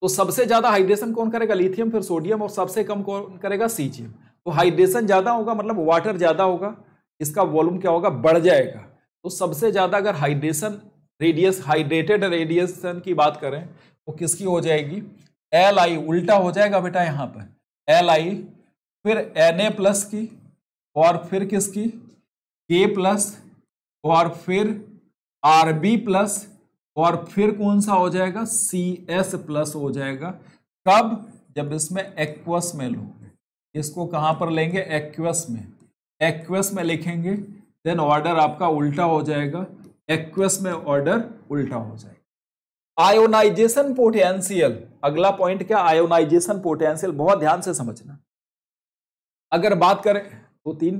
तो सबसे ज़्यादा हाइड्रेशन कौन करेगा लिथियम फिर सोडियम और सबसे कम कौन करेगा सीजियम तो हाइड्रेशन ज़्यादा होगा मतलब वाटर ज़्यादा होगा इसका वॉल्यूम क्या होगा बढ़ जाएगा तो सबसे ज़्यादा अगर हाइड्रेशन रेडियस हाइड्रेटेड रेडियसन की बात करें वो तो किसकी हो जाएगी एल आई उल्टा हो जाएगा बेटा यहाँ पर एल आई फिर एन ए प्लस की और फिर किसकी के प्लस और फिर आर बी प्लस और फिर कौन सा हो जाएगा सी एस प्लस हो जाएगा कब जब इसमें एक्वस में लोगे इसको कहाँ पर लेंगे एक्वस में एक्वस में लिखेंगे देन ऑर्डर आपका उल्टा हो जाएगा एक्वस में ऑर्डर उल्टा हो जाएगा आयोनाइजेशन पोटेंशियल अगला पॉइंट क्या आयोनाइजेशन पोटेंशियल बहुत ध्यान से समझना अगर बात करें तो तीन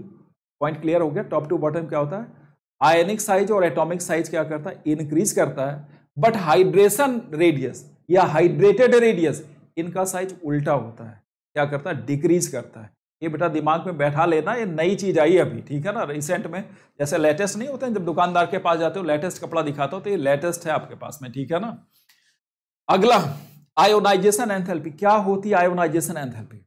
पॉइंट क्लियर हो गया टॉप टू बॉटम क्या होता है आयनिक साइज और एटॉमिक साइज क्या करता है इंक्रीज करता है बट हाइड्रेशन रेडियस या हाइड्रेटेड रेडियस इनका साइज उल्टा होता है क्या करता है डिक्रीज करता है ये बेटा दिमाग में बैठा लेना ये नई चीज़ आई अभी ठीक है ना रिसेंट में जैसे लेटेस्ट नहीं होते हैं जब दुकानदार के पास जाते हो लेटेस्ट कपड़ा दिखाता हो तो ये लेटेस्ट है आपके पास में ठीक है ना अगला आयोनाइजेशन एंथेल्पी क्या होती है आयोनाइजेशन एंथेल्पी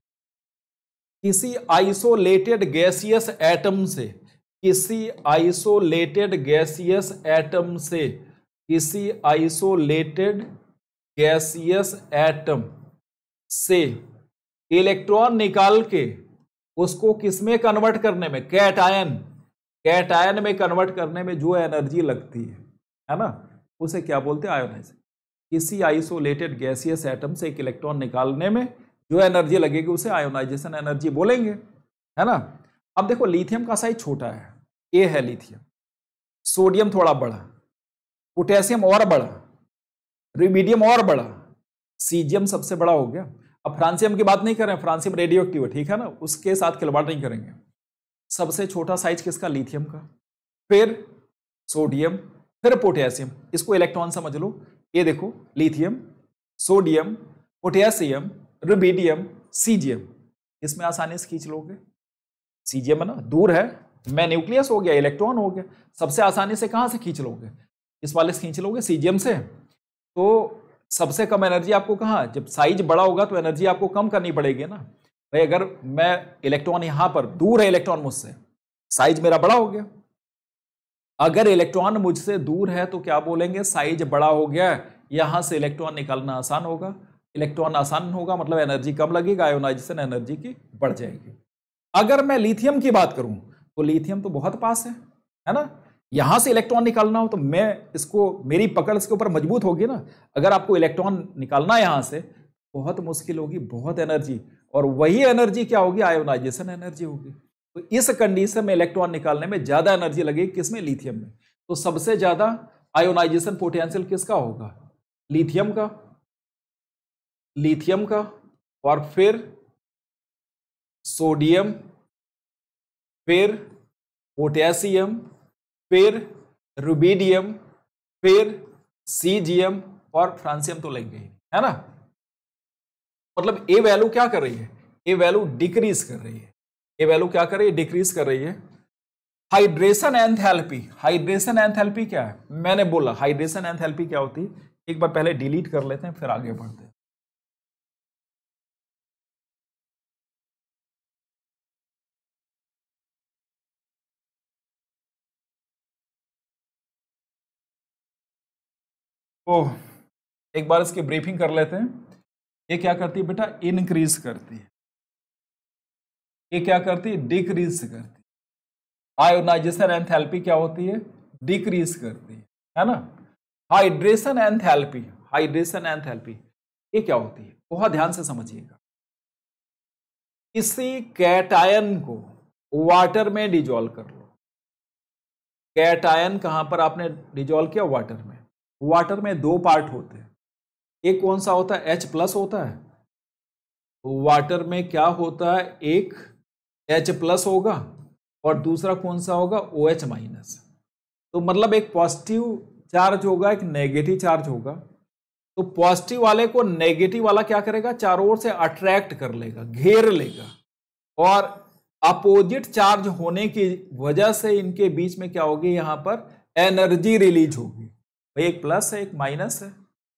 किसी आइसोलेटेड गैसियस एटम से किसी आइसोलेटेड गैसियस एटम से किसी आइसोलेटेड गैसियस एटम से इलेक्ट्रॉन निकाल के उसको किसमें कन्वर्ट करने में कैट आयन कैट आयन में कन्वर्ट करने में जो एनर्जी लगती है है ना उसे क्या बोलते हैं आयोनाइज किसी आइसोलेटेड गैसियस एटम से एक इलेक्ट्रॉन निकालने में जो एनर्जी लगेगी उसे आयोनाइजेशन एनर्जी बोलेंगे है ना अब देखो लिथियम का साइज छोटा है ए है लिथियम सोडियम थोड़ा बड़ा पोटेशियम और बड़ा रिबीडियम और बड़ा सीजियम सबसे बड़ा हो गया अब फ्रांसियम की बात नहीं कर रहे हैं फ्रांसियम रेडियो एक्टिव है ठीक है ना उसके साथ खिलवाड़ नहीं करेंगे सबसे छोटा साइज किसका लिथियम का फिर सोडियम फिर पोटेशियम इसको इलेक्ट्रॉन समझ लो ये देखो lithium sodium potassium rubidium caesium इसमें आसानी से खींच लोगे सीजियम है ना दूर है मैं न्यूक्लियस हो गया इलेक्ट्रॉन हो गया सबसे आसानी से कहाँ से खींच लोगे इस वाले से खींच लोगे सीजियम से तो सबसे कम एनर्जी आपको कहाँ जब साइज बड़ा होगा तो एनर्जी आपको कम करनी पड़ेगी ना भाई अगर मैं इलेक्ट्रॉन यहां पर दूर है इलेक्ट्रॉन मुझसे साइज मेरा बड़ा हो गया अगर इलेक्ट्रॉन मुझसे दूर है तो क्या बोलेंगे साइज बड़ा हो गया यहां से इलेक्ट्रॉन निकालना आसान होगा इलेक्ट्रॉन आसान होगा मतलब एनर्जी कम लगेगा आयोनाइजेशन एनर्जी की बढ़ जाएगी अगर मैं लिथियम की बात करूं तो लिथियम तो बहुत पास है है ना यहां से इलेक्ट्रॉन निकालना हो तो मैं इसको मेरी पकड़ इसके ऊपर मजबूत होगी ना अगर आपको इलेक्ट्रॉन निकालना यहां से बहुत मुश्किल होगी बहुत एनर्जी और वही एनर्जी क्या होगी आयोनाइजेशन एनर्जी होगी तो इस कंडीशन में इलेक्ट्रॉन निकालने में ज्यादा एनर्जी लगेगी किसमें लिथियम में तो सबसे ज्यादा आयोनाइजेशन पोटेंशियल किसका होगा लिथियम का लिथियम का और फिर सोडियम फिर पोटेशियम फिर रूबीडियम फिर सीजियम और फ्रांसियम तो लग गई है ना मतलब ए वैल्यू क्या कर रही है ए वैल्यू डिक्रीज कर रही है ए वैल्यू क्या कर रही है डिक्रीज कर रही है हाइड्रेशन एंथैल्पी हाइड्रेशन एंथैल्पी क्या है मैंने बोला हाइड्रेशन एंथैल्पी क्या होती है एक बार पहले डिलीट कर लेते हैं फिर आगे बढ़ते हैं ओह एक बार इसकी ब्रीफिंग कर लेते हैं ये क्या करती है बेटा इनक्रीज करती है ये क्या करती है डिक्रीज करती है आयोनाइजेशन एंथैल्पी क्या होती है डिक्रीज करती है है ना हाइड्रेशन एंथैल्पी हाइड्रेशन एंथैल्पी ये क्या होती है बहुत ध्यान से समझिएगा किसी कैटायन को वाटर में डिजोल्व कर लो कैटायन कहां पर आपने डिजोल्व किया वाटर में वाटर में दो पार्ट होते हैं एक कौन सा होता है एच प्लस होता है तो वाटर में क्या होता है एक एच प्लस होगा और दूसरा कौन सा होगा ओ एच माइनस तो मतलब एक पॉजिटिव चार्ज होगा एक नेगेटिव चार्ज होगा तो पॉजिटिव वाले को नेगेटिव वाला क्या करेगा चारों ओर से अट्रैक्ट कर लेगा घेर लेगा और अपोजिट चार्ज होने की वजह से इनके बीच में क्या होगी यहाँ पर एनर्जी रिलीज होगी भाई एक प्लस है एक माइनस है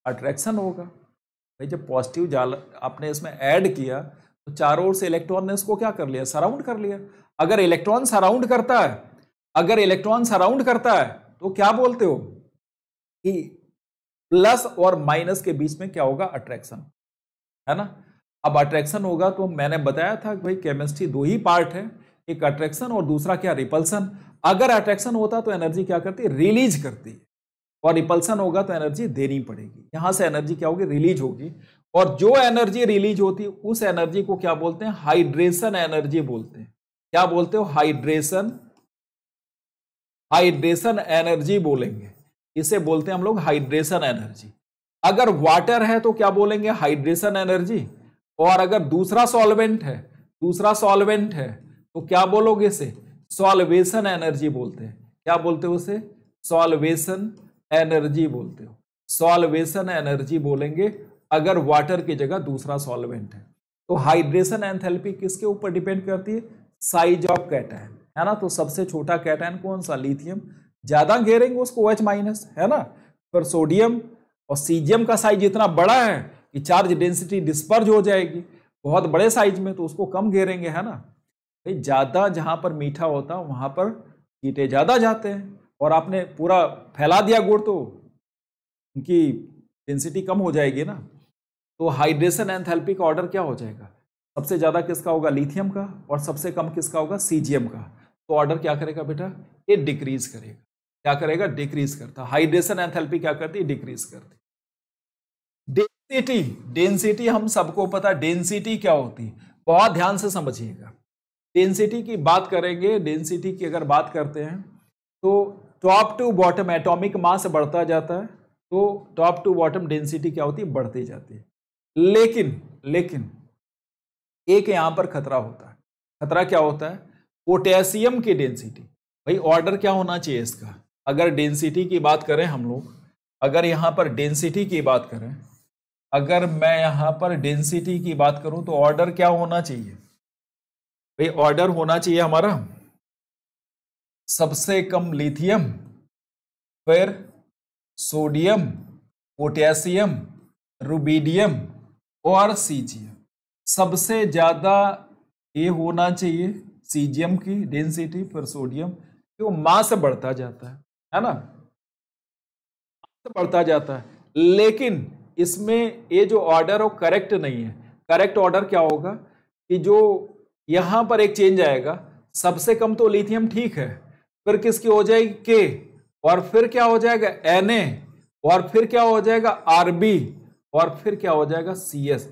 अट्रैक्शन होगा भाई जब पॉजिटिव जाल आपने इसमें ऐड किया तो चारों ओर से इलेक्ट्रॉन ने उसको क्या कर लिया सराउंड कर लिया अगर इलेक्ट्रॉन सराउंड करता है अगर इलेक्ट्रॉन सराउंड करता है तो क्या बोलते हो कि प्लस और माइनस के बीच में क्या होगा अट्रैक्शन है ना अब अट्रैक्शन होगा तो मैंने बताया था कि भाई केमिस्ट्री दो ही पार्ट है एक अट्रैक्शन और दूसरा क्या रिपल्सन अगर अट्रैक्शन होता तो एनर्जी क्या करती रिलीज करती है और रिपल्सन होगा तो एनर्जी देनी पड़ेगी यहां से एनर्जी क्या होगी रिलीज होगी और जो एनर्जी रिलीज होती है उस एनर्जी को क्या बोलते हैं हाइड्रेशन एनर्जी बोलते हैं क्या बोलते हो हाइड्रेशन हाइड्रेशन एनर्जी बोलेंगे इसे बोलते हैं हम लोग हाइड्रेशन एनर्जी अगर वाटर है तो क्या बोलेंगे हाइड्रेशन एनर्जी और अगर दूसरा सॉल्वेंट है दूसरा सॉल्वेंट है तो क्या बोलोगे इसे सॉल्वेशन एनर्जी बोलते हैं क्या बोलते हो उसे सॉल्वेशन एनर्जी बोलते हो सॉल्वेशन एनर्जी बोलेंगे अगर वाटर की जगह दूसरा सॉल्वेंट है तो हाइड्रेशन एंथैल्पी किसके ऊपर डिपेंड करती है साइज ऑफ कैटाइन है ना तो सबसे छोटा कैटाइन कौन सा लिथियम ज्यादा घेरेंगे उसको एच माइनस है ना पर सोडियम और सीजियम का साइज इतना बड़ा है कि चार्ज डेंसिटी डिस्पर्ज हो जाएगी बहुत बड़े साइज में तो उसको कम घेरेंगे है ना भाई ज़्यादा जहां पर मीठा होता है पर कीटे ज़्यादा जाते हैं और आपने पूरा फैला दिया गुड़ तो उनकी डेंसिटी कम हो जाएगी ना तो हाइड्रेशन एंथैल्पी का ऑर्डर क्या हो जाएगा सबसे ज़्यादा किसका होगा लिथियम का और सबसे कम किसका होगा सीजियम का तो ऑर्डर क्या करेगा बेटा ये डिक्रीज करेगा क्या करेगा डिक्रीज करता हाइड्रेशन एंथैल्पी क्या करती डिक्रीज करती डेंसिटी डेंसिटी हम सबको पता डेंसिटी क्या होती बहुत ध्यान से समझिएगा डेंसिटी की बात करेंगे डेंसिटी की अगर बात करते हैं तो top to bottom atomic mass बढ़ता जाता है तो टॉप टू बॉटम डेंसिटी क्या होती है बढ़ती जाती है लेकिन लेकिन एक यहां पर खतरा होता है खतरा क्या होता है पोटेशियम की डेंसिटी भाई ऑर्डर क्या होना चाहिए इसका अगर डेंसिटी की बात करें हम लोग अगर यहाँ पर डेंसिटी की बात करें अगर मैं यहाँ पर डेंसिटी की बात करूँ तो ऑर्डर क्या होना चाहिए भाई ऑर्डर होना चाहिए हमारा सबसे कम लिथियम फिर सोडियम पोटेशियम रुबीडियम और सीजियम सबसे ज़्यादा ये होना चाहिए सीजियम की डेंसिटी फिर सोडियम तो मास से बढ़ता जाता है है ना मास बढ़ता जाता है लेकिन इसमें ये जो ऑर्डर वो करेक्ट नहीं है करेक्ट ऑर्डर क्या होगा कि जो यहाँ पर एक चेंज आएगा सबसे कम तो लिथियम ठीक है फिर किसकी हो जाएगी के और फिर क्या हो जाएगा एन ए और फिर क्या हो जाएगा आरबी और फिर क्या हो जाएगा सी एस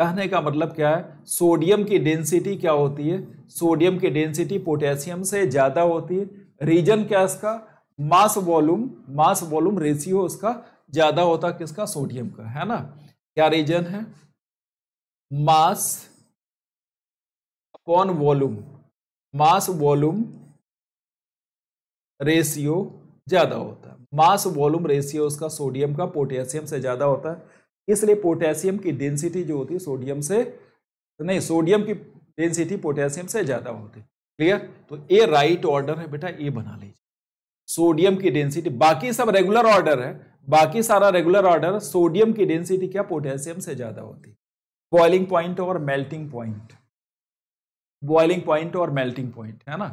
कहने का मतलब क्या है सोडियम की डेंसिटी क्या होती है सोडियम की डेंसिटी पोटेशियम से ज़्यादा होती है रीजन क्या इसका mass volume mass volume ratio इसका ज़्यादा होता किसका सोडियम का है ना क्या रीजन है mass upon volume mass volume ratio ज़्यादा होता है मास वॉल्यूम रेशियो उसका सोडियम का पोटेशियम से ज़्यादा होता है इसलिए पोटेशियम की डेंसिटी जो होती है सोडियम से नहीं सोडियम की डेंसिटी पोटेशियम से ज़्यादा होती है क्लियर तो ये राइट ऑर्डर है बेटा ये बना लीजिए सोडियम की डेंसिटी बाकी सब रेगुलर ऑर्डर है बाकी सारा रेगुलर ऑर्डर सोडियम की डेंसिटी क्या पोटेशियम से ज़्यादा होती है बॉइलिंग पॉइंट और मेल्टिंग पॉइंट बॉइलिंग पॉइंट और मेल्टिंग पॉइंट है ना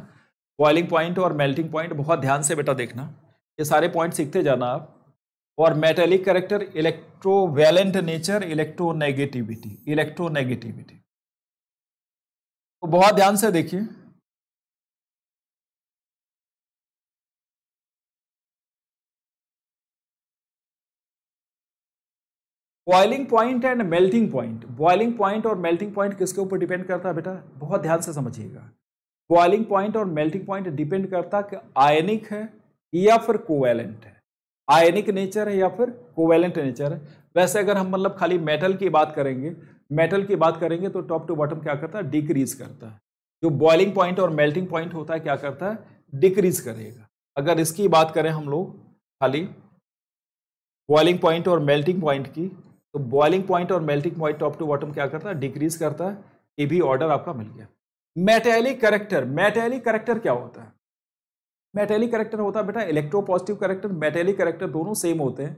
बॉइलिंग पॉइंट और मेल्टिंग पॉइंट बहुत ध्यान से बेटा देखना ये सारे पॉइंट सीखते जाना आप और metallic character electrovalent nature electronegativity electronegativity तो बहुत ध्यान से देखिए boiling point and melting point boiling point और मेल्टिंग पॉइंट किसके ऊपर डिपेंड करता है बेटा बहुत ध्यान से समझिएगा बॉइलिंग पॉइंट और मेल्टिंग पॉइंट डिपेंड करता है कि आयनिक है या फिर कोवेलेंट है आयनिक नेचर है या फिर कोवेलेंट नेचर है वैसे अगर हम मतलब खाली मेटल की बात करेंगे मेटल की बात करेंगे तो टॉप टू बॉटम क्या करता है डिक्रीज करता है जो बॉइलिंग पॉइंट और मेल्टिंग पॉइंट होता है क्या करता है डिक्रीज करेगा अगर इसकी बात करें हम लोग खाली बॉइलिंग पॉइंट और मेल्टिंग पॉइंट की तो बॉइलिंग पॉइंट और melting point top to bottom क्या करता है डिक्रीज करता है ये भी ऑर्डर आपका मिल गया मेटेलिक करेक्टर मेटेलिक करेक्टर क्या होता है मेटेलिक करेक्टर होता है बेटा electropositive character metallic character दोनों सेम होते हैं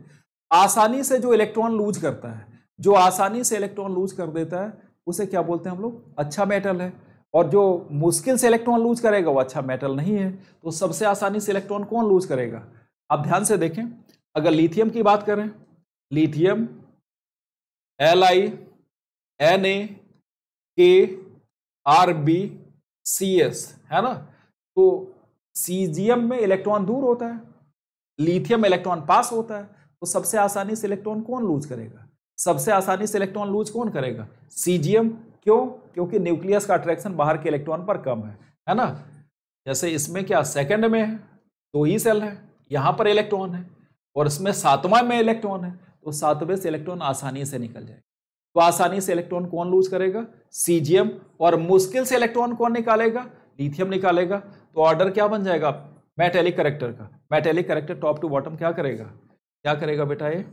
आसानी से जो इलेक्ट्रॉन लूज करता है जो आसानी से इलेक्ट्रॉन लूज कर देता है उसे क्या बोलते हैं हम लोग अच्छा मेटल है और जो मुश्किल से इलेक्ट्रॉन लूज करेगा वो अच्छा मेटल नहीं है तो सबसे आसानी से इलेक्ट्रॉन कौन लूज करेगा आप ध्यान से देखें अगर लिथियम की बात करें lithium L I N A K R B C S है ना तो सीजियम में इलेक्ट्रॉन दूर होता है लिथियम इलेक्ट्रॉन पास होता है तो सबसे आसानी से इलेक्ट्रॉन कौन लूज करेगा सबसे आसानी से इलेक्ट्रॉन लूज कौन करेगा सीजियम क्यों क्योंकि न्यूक्लियस का अट्रैक्शन बाहर के इलेक्ट्रॉन पर कम है है ना जैसे इसमें क्या सेकंड में है दो तो ही सेल है यहाँ पर इलेक्ट्रॉन है और इसमें सातवां में इलेक्ट्रॉन है तो सातवें से इलेक्ट्रॉन आसानी से निकल जाएगा तो आसानी से इलेक्ट्रॉन कौन लूज करेगा सीजियम और मुश्किल से इलेक्ट्रॉन कौन निकालेगा लिथियम निकालेगा तो ऑर्डर क्या बन जाएगा मेटेलिक करेक्टर का metallic character top to bottom क्या करेगा क्या करेगा बेटा ये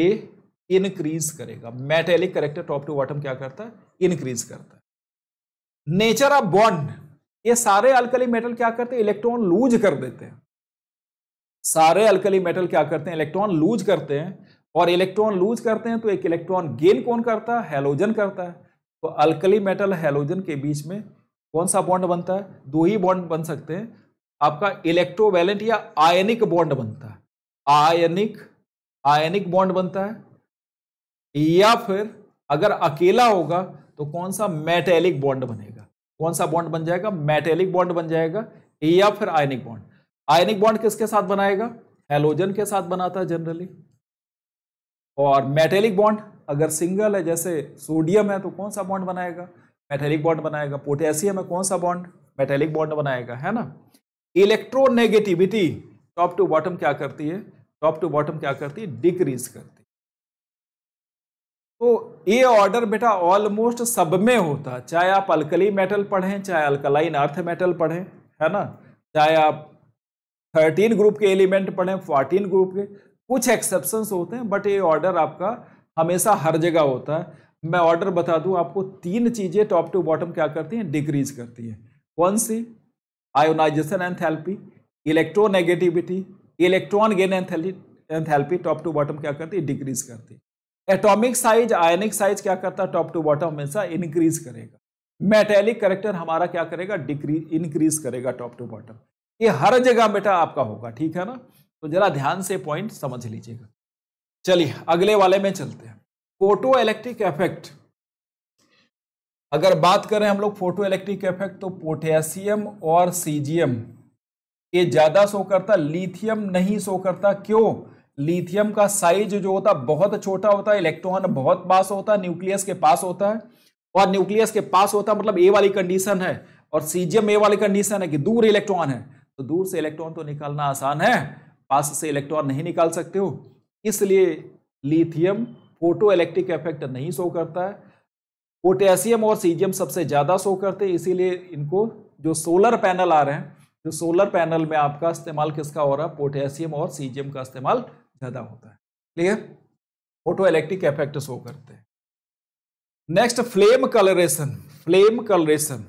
ए इनक्रीज करेगा metallic character top to bottom क्या करता है इनक्रीज करता है नेचर ऑफ बॉन्ड ये सारे अल्कली मेटल क्या करते हैं इलेक्ट्रॉन लूज कर देते हैं सारे अल्कली मेटल क्या करते हैं इलेक्ट्रॉन लूज करते हैं और इलेक्ट्रॉन लूज करते हैं तो एक इलेक्ट्रॉन गेन कौन करता है हेलोजन करता है तो अल्कली मेटल हेलोजन के बीच में कौन सा बॉन्ड बनता है दो ही बॉन्ड बन सकते हैं आपका इलेक्ट्रोवैलेंट या आयनिक बॉन्ड बनता है आयनिक आयनिक बॉन्ड बनता है या फिर अगर अकेला होगा तो कौन सा मेटेलिक बॉन्ड बनेगा कौन सा बॉन्ड बन जाएगा मेटेलिक बॉन्ड बन जाएगा या फिर आयनिक बॉन्ड आयनिक बॉन्ड किसके साथ बनाएगा हेलोजन के साथ बनाता है जनरली और मेटेलिक बॉन्ड अगर सिंगल है जैसे सोडियम है तो कौन सा बॉन्ड बनाएगा मेटेलिक बॉन्ड बनाएगा पोटेशियम है कौन सा बॉन्ड मेटेलिक बॉन्ड बनाएगा है ना इलेक्ट्रोनेगेटिविटी टॉप टू बॉटम क्या करती है टॉप टू बॉटम क्या करती है डिक्रीज करती है तो ये ऑर्डर बेटा ऑलमोस्ट सब में होता है चाहे आप अल्कली मेटल पढ़ें चाहे अल्कलाइन अर्थ मेटल पढ़ें है ना चाहे आप थर्टीन ग्रुप के एलिमेंट पढ़ें फोर्टीन ग्रुप के कुछ एक्सेप्शन होते हैं बट ये ऑर्डर आपका हमेशा हर जगह होता है मैं ऑर्डर बता दूं आपको तीन चीज़ें टॉप टू बॉटम क्या करती हैं डिक्रीज करती हैं कौन सी ionization enthalpy electronegativity electron gain enthalpy top to bottom क्या करती है डिक्रीज करती है एटॉमिक साइज आयनिक साइज क्या करता है टॉप टू बॉटम हमेशा इंक्रीज करेगा मेटेलिक करेक्टर हमारा क्या करेगा डिक्रीज इंक्रीज करेगा टॉप टू बॉटम ये हर जगह बेटा आपका होगा ठीक है ना तो जरा ध्यान से पॉइंट समझ लीजिएगा चलिए अगले वाले में चलते हैं फोटो इलेक्ट्रिक इफेक्ट अगर बात करें हम लोग फोटो इलेक्ट्रिक इफेक्ट तो पोटेशियम और सीजियम ये ज्यादा शो करता लिथियम नहीं शो करता क्यों लिथियम का साइज जो होता बहुत छोटा होता है इलेक्ट्रॉन बहुत पास होता है न्यूक्लियस के पास होता है और न्यूक्लियस के पास होता है मतलब ए वाली कंडीशन है और सीजियम ए वाली कंडीशन है कि दूर इलेक्ट्रॉन है तो दूर से इलेक्ट्रॉन तो निकालना आसान है पास से इलेक्ट्रॉन नहीं निकाल सकते हो इसलिए लिथियम फोटो इलेक्ट्रिक इफेक्ट नहीं शो करता है पोटेशियम और सीजियम सबसे ज़्यादा शो करते हैं इसीलिए इनको जो सोलर पैनल आ रहे हैं जो सोलर पैनल में आपका इस्तेमाल किसका हो रहा है पोटेशियम और सीजियम का इस्तेमाल ज़्यादा होता है clear photoelectric effect show करते हैं next flame colouration flame colouration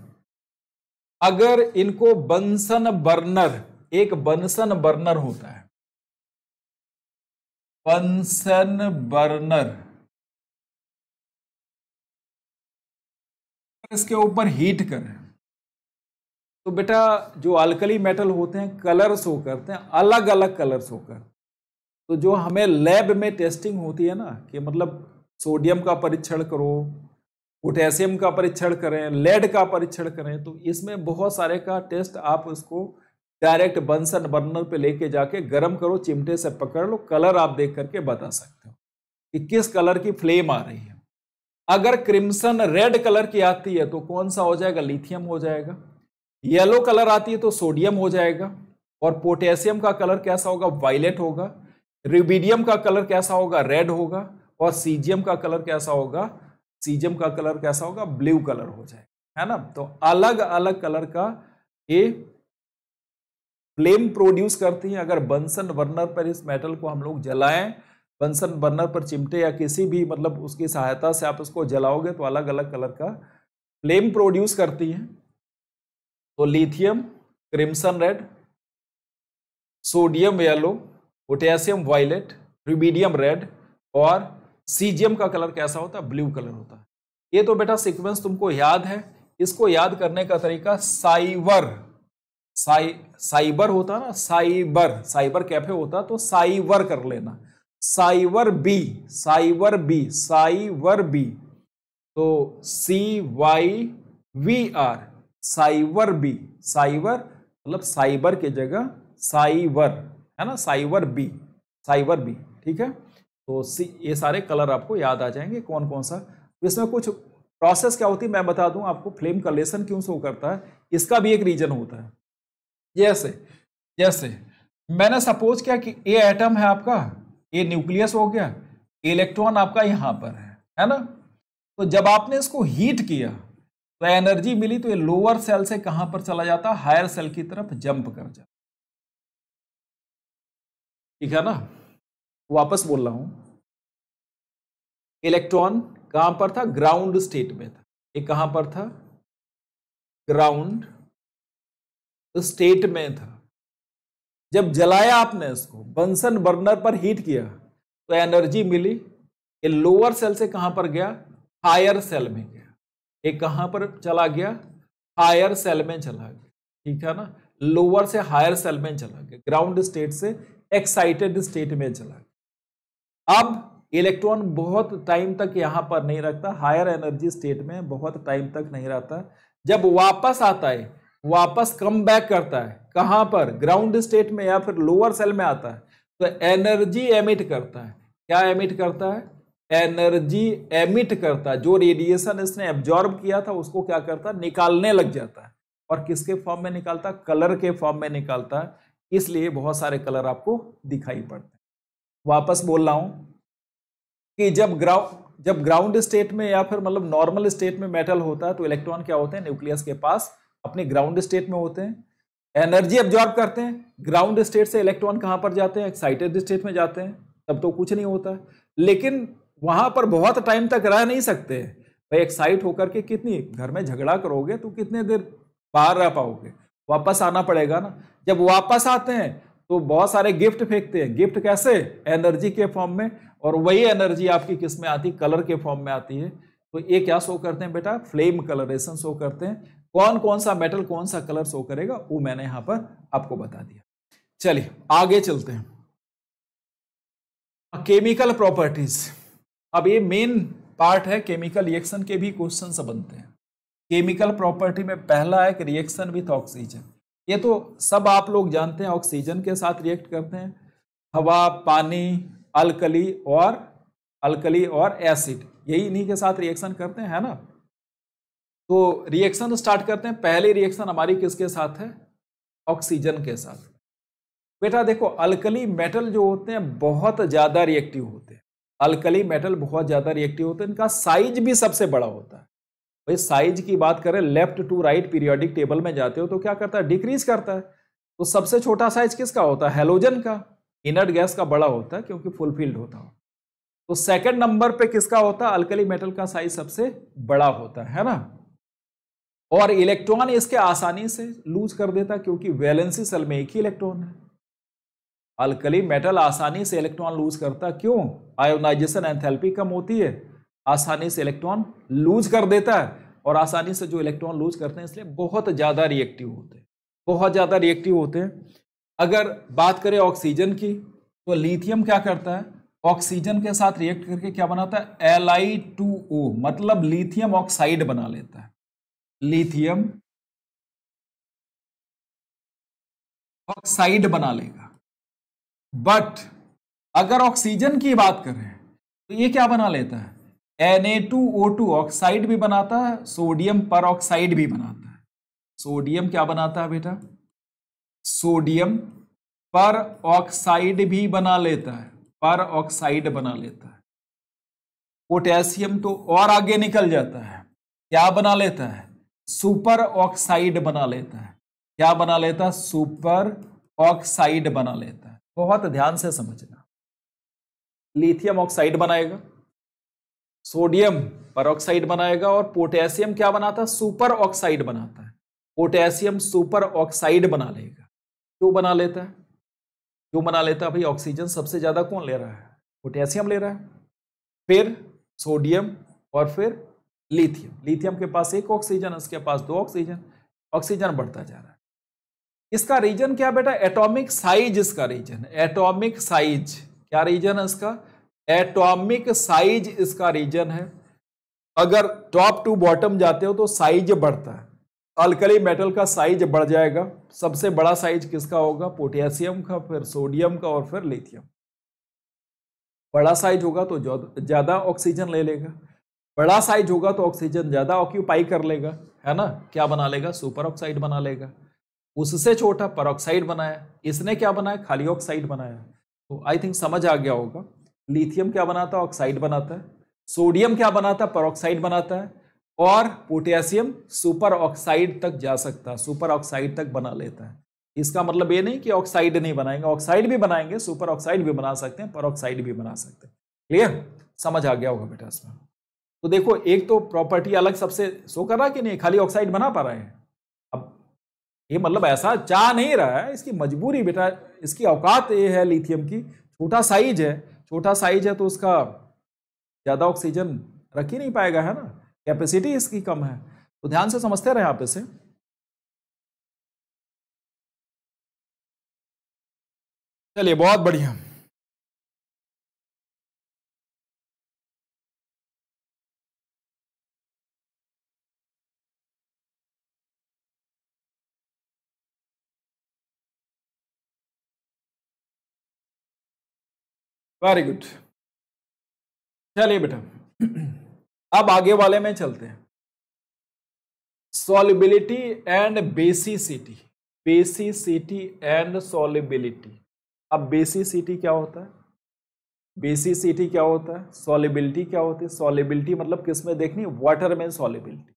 अगर इनको बंसन बर्नर एक बंसन बर्नर होता है पंसन बर्नर इसके ऊपर हीट करें तो बेटा जो अल्कली मेटल होते हैं कलर शो करते हैं अलग अलग कलर शो तो जो हमें लैब में टेस्टिंग होती है ना कि मतलब सोडियम का परीक्षण करो पोटेशियम का परीक्षण करें लेड का परीक्षण करें तो इसमें बहुत सारे का टेस्ट आप उसको डायरेक्ट बंसन बर्नर पे लेके जाके गर्म करो चिमटे से पकड़ लो कलर आप देख करके बता सकते हो कि किस कलर की फ्लेम आ रही है अगर क्रिम्सन रेड कलर की आती है तो कौन सा हो जाएगा लिथियम हो जाएगा येलो कलर आती है तो सोडियम हो जाएगा और पोटेशियम का कलर कैसा होगा वायलेट होगा रिबीडियम का कलर कैसा होगा रेड होगा और सीजियम का कलर कैसा होगा सीजियम का कलर कैसा होगा ब्लू कलर हो जाएगा है ना तो अलग अलग कलर का ये फ्लेम प्रोड्यूस करती हैं अगर बंसन बर्नर पर इस मेटल को हम लोग जलाएं बंसन बर्नर पर चिमटे या किसी भी मतलब उसकी सहायता से आप उसको जलाओगे तो अलग अलग कलर का फ्लेम प्रोड्यूस करती हैं तो lithium crimson red sodium yellow potassium violet rubidium red और सीजियम का कलर कैसा होता है ब्लू कलर होता है ये तो बेटा सीक्वेंस तुमको याद है इसको याद करने का तरीका साइवर साई साइबर होता ना साइबर साइबर कैफे होता तो साइवर कर लेना साइवर बी साइवर बी साइवर बी तो सी वाई वी आर साइवर बी साइवर मतलब साइबर की जगह साइवर है ना साइवर बी साइवर बी ठीक है तो सी ये सारे कलर आपको याद आ जाएंगे कौन कौन सा इसमें कुछ प्रोसेस क्या होती है मैं बता दूं आपको फ्लेम कलेसन क्यों शो करता है इसका भी एक रीजन होता है यस यस मैंने सपोज किया कि ए एटम है आपका ए न्यूक्लियस हो गया इलेक्ट्रॉन आपका यहां पर है है ना तो जब आपने इसको हीट किया तो एनर्जी मिली तो ये लोअर सेल से कहां पर चला जाता हायर सेल की तरफ जंप कर जाता ठीक है ना वापस बोल रहा हूं इलेक्ट्रॉन कहां पर था ग्राउंड स्टेट में था ये कहां पर था ग्राउंड स्टेट में था जब जलाया आपने इसको बंसन बर्नर पर हीट किया तो एनर्जी मिली ये लोअर सेल से कहां पर गया हायर सेल में गया ये कहां पर चला गया हायर सेल में चला गया ठीक है ना लोअर से हायर सेल में चला गया ग्राउंड स्टेट से एक्साइटेड स्टेट में चला गया अब इलेक्ट्रॉन बहुत टाइम तक यहां पर नहीं रखता हायर एनर्जी स्टेट में बहुत टाइम तक नहीं रहता जब वापस आता है वापस कम बैक करता है कहाँ पर ग्राउंड स्टेट में या फिर लोअर सेल में आता है तो एनर्जी एमिट करता है क्या एमिट करता है एनर्जी एमिट करता है जो रेडिएशन इसने एब्जॉर्ब किया था उसको क्या करता है निकालने लग जाता है और किसके फॉर्म में निकालता है कलर के फॉर्म में निकालता है इसलिए बहुत सारे कलर आपको दिखाई पड़ते हैं वापस बोल रहा हूँ कि जब ग्राउंड जब ग्राउंड स्टेट में या फिर मतलब नॉर्मल स्टेट में मेटल होता है तो इलेक्ट्रॉन क्या होते हैं न्यूक्लियस के पास अपने ग्राउंड स्टेट में होते हैं एनर्जी एब्जॉर्ब करते हैं ग्राउंड स्टेट से इलेक्ट्रॉन कहाँ पर जाते हैं एक्साइटेड स्टेट में जाते हैं तब तो कुछ नहीं होता लेकिन वहां पर बहुत टाइम तक रह नहीं सकते भाई एक्साइट होकर के कितनी घर में झगड़ा करोगे तो कितने देर बाहर रह पाओगे वापस आना पड़ेगा ना जब वापस आते हैं तो बहुत सारे गिफ्ट फेंकते हैं गिफ्ट कैसे एनर्जी के फॉर्म में और वही एनर्जी आपकी किस में आती कलर के फॉर्म में आती है तो ये क्या शो करते हैं बेटा फ्लेम कलरेशन शो करते हैं कौन कौन सा मेटल कौन सा कलर शो करेगा वो मैंने यहां पर आपको बता दिया चलिए आगे चलते हैं केमिकल प्रॉपर्टीज अब ये मेन पार्ट है केमिकल रिएक्शन के भी क्वेश्चन बनते हैं केमिकल प्रॉपर्टी में पहला है कि रिएक्शन विथ ऑक्सीजन ये तो सब आप लोग जानते हैं ऑक्सीजन के साथ रिएक्ट करते हैं हवा पानी अल्कली और अल्कली और एसिड यही इन्हीं के साथ रिएक्शन करते हैं है ना तो रिएक्शन स्टार्ट करते हैं पहले रिएक्शन हमारी किसके साथ है ऑक्सीजन के साथ बेटा देखो अल्कली मेटल जो होते हैं बहुत ज़्यादा रिएक्टिव होते हैं अल्कली मेटल बहुत ज़्यादा रिएक्टिव होते हैं इनका साइज भी सबसे बड़ा होता है भाई साइज की बात करें left to right periodic table में जाते हो तो क्या करता है डिक्रीज करता है तो सबसे छोटा साइज किसका होता है हेलोजन का इनर्ट गैस का बड़ा होता है क्योंकि फुलफिल्ड होता हो तो सेकेंड नंबर पर किसका होता है अल्कली मेटल का साइज सबसे बड़ा होता है, है ना और इलेक्ट्रॉन इसके आसानी से लूज कर देता क्योंकि वैलेंसी सेल में एक ही इलेक्ट्रॉन है अल्कली मेटल आसानी से इलेक्ट्रॉन लूज करता क्यों आयोनाइजेशन एंथैल्पी कम होती है आसानी से इलेक्ट्रॉन लूज कर देता है और आसानी से जो इलेक्ट्रॉन लूज करते हैं इसलिए बहुत ज़्यादा रिएक्टिव होते हैं बहुत ज़्यादा रिएक्टिव होते हैं अगर बात करें ऑक्सीजन की तो लिथियम क्या करता है ऑक्सीजन के साथ रिएक्ट करके क्या बनाता है एल मतलब लिथियम ऑक्साइड बना लेता है लिथियम ऑक्साइड बना लेगा बट अगर ऑक्सीजन की बात करें तो ये क्या बना लेता है Na2O2 ऑक्साइड भी बनाता है सोडियम पर ऑक्साइड भी बनाता है सोडियम क्या बनाता है बेटा सोडियम पर ऑक्साइड भी बना लेता है पर ऑक्साइड बना लेता है पोटेशियम तो और आगे निकल जाता है क्या बना लेता है सुपर ऑक्साइड बना लेता है क्या बना लेता है सुपर ऑक्साइड बना लेता है बहुत ध्यान से समझना लिथियम ऑक्साइड बनाएगा सोडियम परऑक्साइड बनाएगा और पोटेशियम क्या बनाता है सुपर ऑक्साइड बनाता है पोटेशियम सुपर ऑक्साइड बना लेगा क्यों बना लेता है क्यों बना लेता है भाई ऑक्सीजन सबसे ज्यादा कौन ले रहा है पोटेशियम ले रहा है फिर सोडियम और फिर लिथियम लिथियम के पास एक ऑक्सीजन उसके पास दो ऑक्सीजन ऑक्सीजन बढ़ता जा रहा है इसका रीजन क्या बेटा एटॉमिक साइज इसका रीजन एटॉमिक साइज क्या रीजन है इसका एटॉमिक साइज इसका रीजन है अगर टॉप टू बॉटम जाते हो तो साइज बढ़ता है अल्कली मेटल का साइज बढ़ जाएगा सबसे बड़ा साइज किसका होगा पोटेशियम का फिर सोडियम का और फिर लिथियम बड़ा साइज होगा तो ज़्यादा ऑक्सीजन ले लेगा बड़ा साइज होगा तो ऑक्सीजन ज़्यादा ऑक्यूपाई कर लेगा है ना क्या बना लेगा सुपर ऑक्साइड बना लेगा उससे छोटा परऑक्साइड बनाया इसने क्या बनाया खाली ऑक्साइड बनाया तो आई थिंक समझ आ गया होगा लिथियम क्या बनाता है ऑक्साइड बनाता है सोडियम क्या बनाता है परऑक्साइड बनाता है और पोटेशियम सुपर ऑक्साइड तक जा सकता है सुपर ऑक्साइड तक बना लेता है इसका मतलब ये नहीं कि ऑक्साइड नहीं बनाएंगे ऑक्साइड भी बनाएंगे सुपर ऑक्साइड भी बना सकते हैं परऑक्साइड भी बना सकते हैं क्लियर समझ आ गया होगा बेटा इसमें तो देखो एक तो प्रॉपर्टी अलग सबसे शो कर रहा कि नहीं खाली ऑक्साइड बना पा रहे हैं अब ये मतलब ऐसा चाह नहीं रहा है इसकी मजबूरी बेटा इसकी औकात ये है लिथियम की छोटा साइज है छोटा साइज है तो उसका ज़्यादा ऑक्सीजन रख ही नहीं पाएगा है ना कैपेसिटी इसकी कम है तो ध्यान से समझते रहे आप इसे चलिए बहुत बढ़िया वेरी गुड चलिए बेटा अब आगे वाले में चलते हैं solubility and basicity basicity and solubility अब बेसिसिटी क्या होता है बेसिसिटी क्या होता है सॉलिबिलिटी क्या होती है सॉलिबिलिटी मतलब किस में देखनी वाटर में सॉलिबिलिटी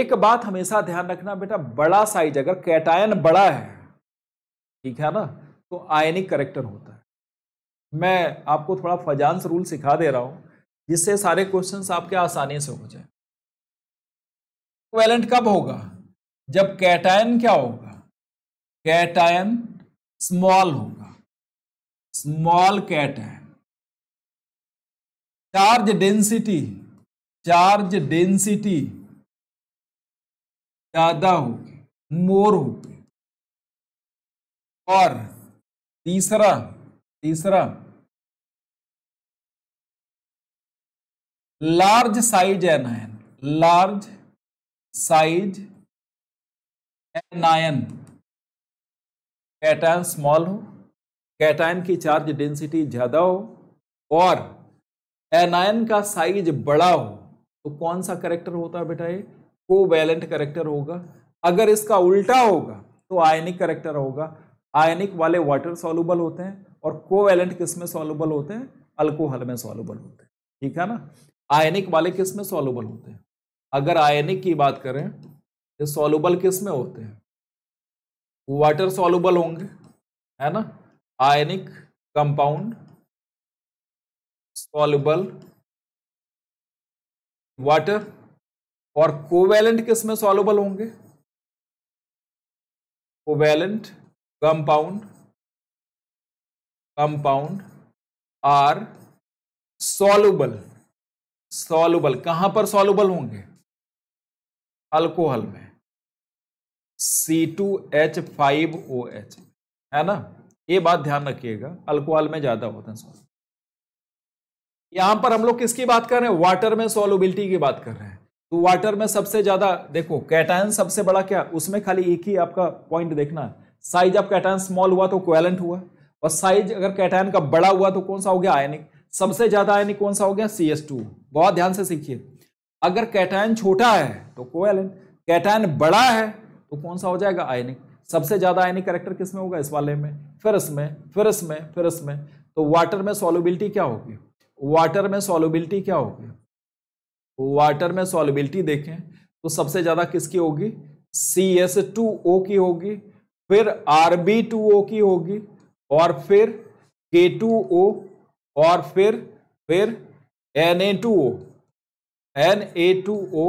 एक बात हमेशा ध्यान रखना बेटा बड़ा साइज अगर कैटायन बड़ा है ठीक है ना तो आयनिक करेक्टर होता है मैं आपको थोड़ा फजांस रूल सिखा दे रहा हूँ जिससे सारे क्वेश्चंस आपके आसानी से हो जाए वैलेंट कब होगा जब कैटायन क्या होगा कैटायन स्मॉल होगा small cation charge density charge density ज्यादा होगी मोर होगी और तीसरा तीसरा large size anion large size anion cation small हो कैटायन की चार्ज डेंसिटी ज्यादा हो और एनायन का साइज बड़ा हो तो कौन सा करेक्टर होता है बेटा ये कोवैलेंट करेक्टर होगा अगर इसका उल्टा होगा तो आयनिक करेक्टर होगा आयनिक वाले वाटर सॉल्युबल होते हैं और कोवेलेंट किस में सॉल्युबल होते हैं अल्कोहल में सॉल्युबल होते हैं ठीक है ना आयनिक वाले किस में सॉल्युबल होते हैं अगर आयनिक की बात करें तो सॉल्युबल किस में होते हैं वाटर सॉल्युबल होंगे है ना आयनिक कंपाउंड सॉल्युबल वाटर और कोवेलेंट किस में सॉल्युबल होंगे covalent compound compound are soluble soluble कहां पर सॉल्युबल होंगे अल्कोहल में C two H five O H है ना ये बात ध्यान रखिएगा अल्कोहल में ज्यादा होते हैं सॉल्व यहां पर हम लोग किसकी बात कर रहे हैं वाटर में सॉल्युबिलिटी की बात कर रहे हैं तो वाटर में सबसे ज्यादा देखो कैटायन सबसे बड़ा क्या उसमें खाली एक ही आपका पॉइंट देखना है साइज ऑफ कैटायन स्मॉल हुआ तो क्वेलेंट हुआ और साइज अगर कैटायन का बड़ा हुआ तो कौन सा हो गया आयनिक सबसे ज्यादा आयनिक कौन सा हो गया सी बहुत ध्यान से सीखिए अगर कैटायन छोटा है तो कोवेलेंट कैटायन बड़ा है तो कौन सा हो जाएगा आयनिक सबसे ज्यादा आयनिक करेक्टर किस में होगा इस वाले में फिर इसमें फिर इसमें फिर इसमें तो वाटर में सॉलिबिलिटी क्या होगी वाटर में सॉलिबिलिटी क्या होगी वाटर में सॉलिबिलिटी देखें तो सबसे ज्यादा किसकी होगी सी एस टू ओ की होगी फिर आर बी टू ओ की होगी और फिर के टू ओ और फिर फिर N A two O N A two O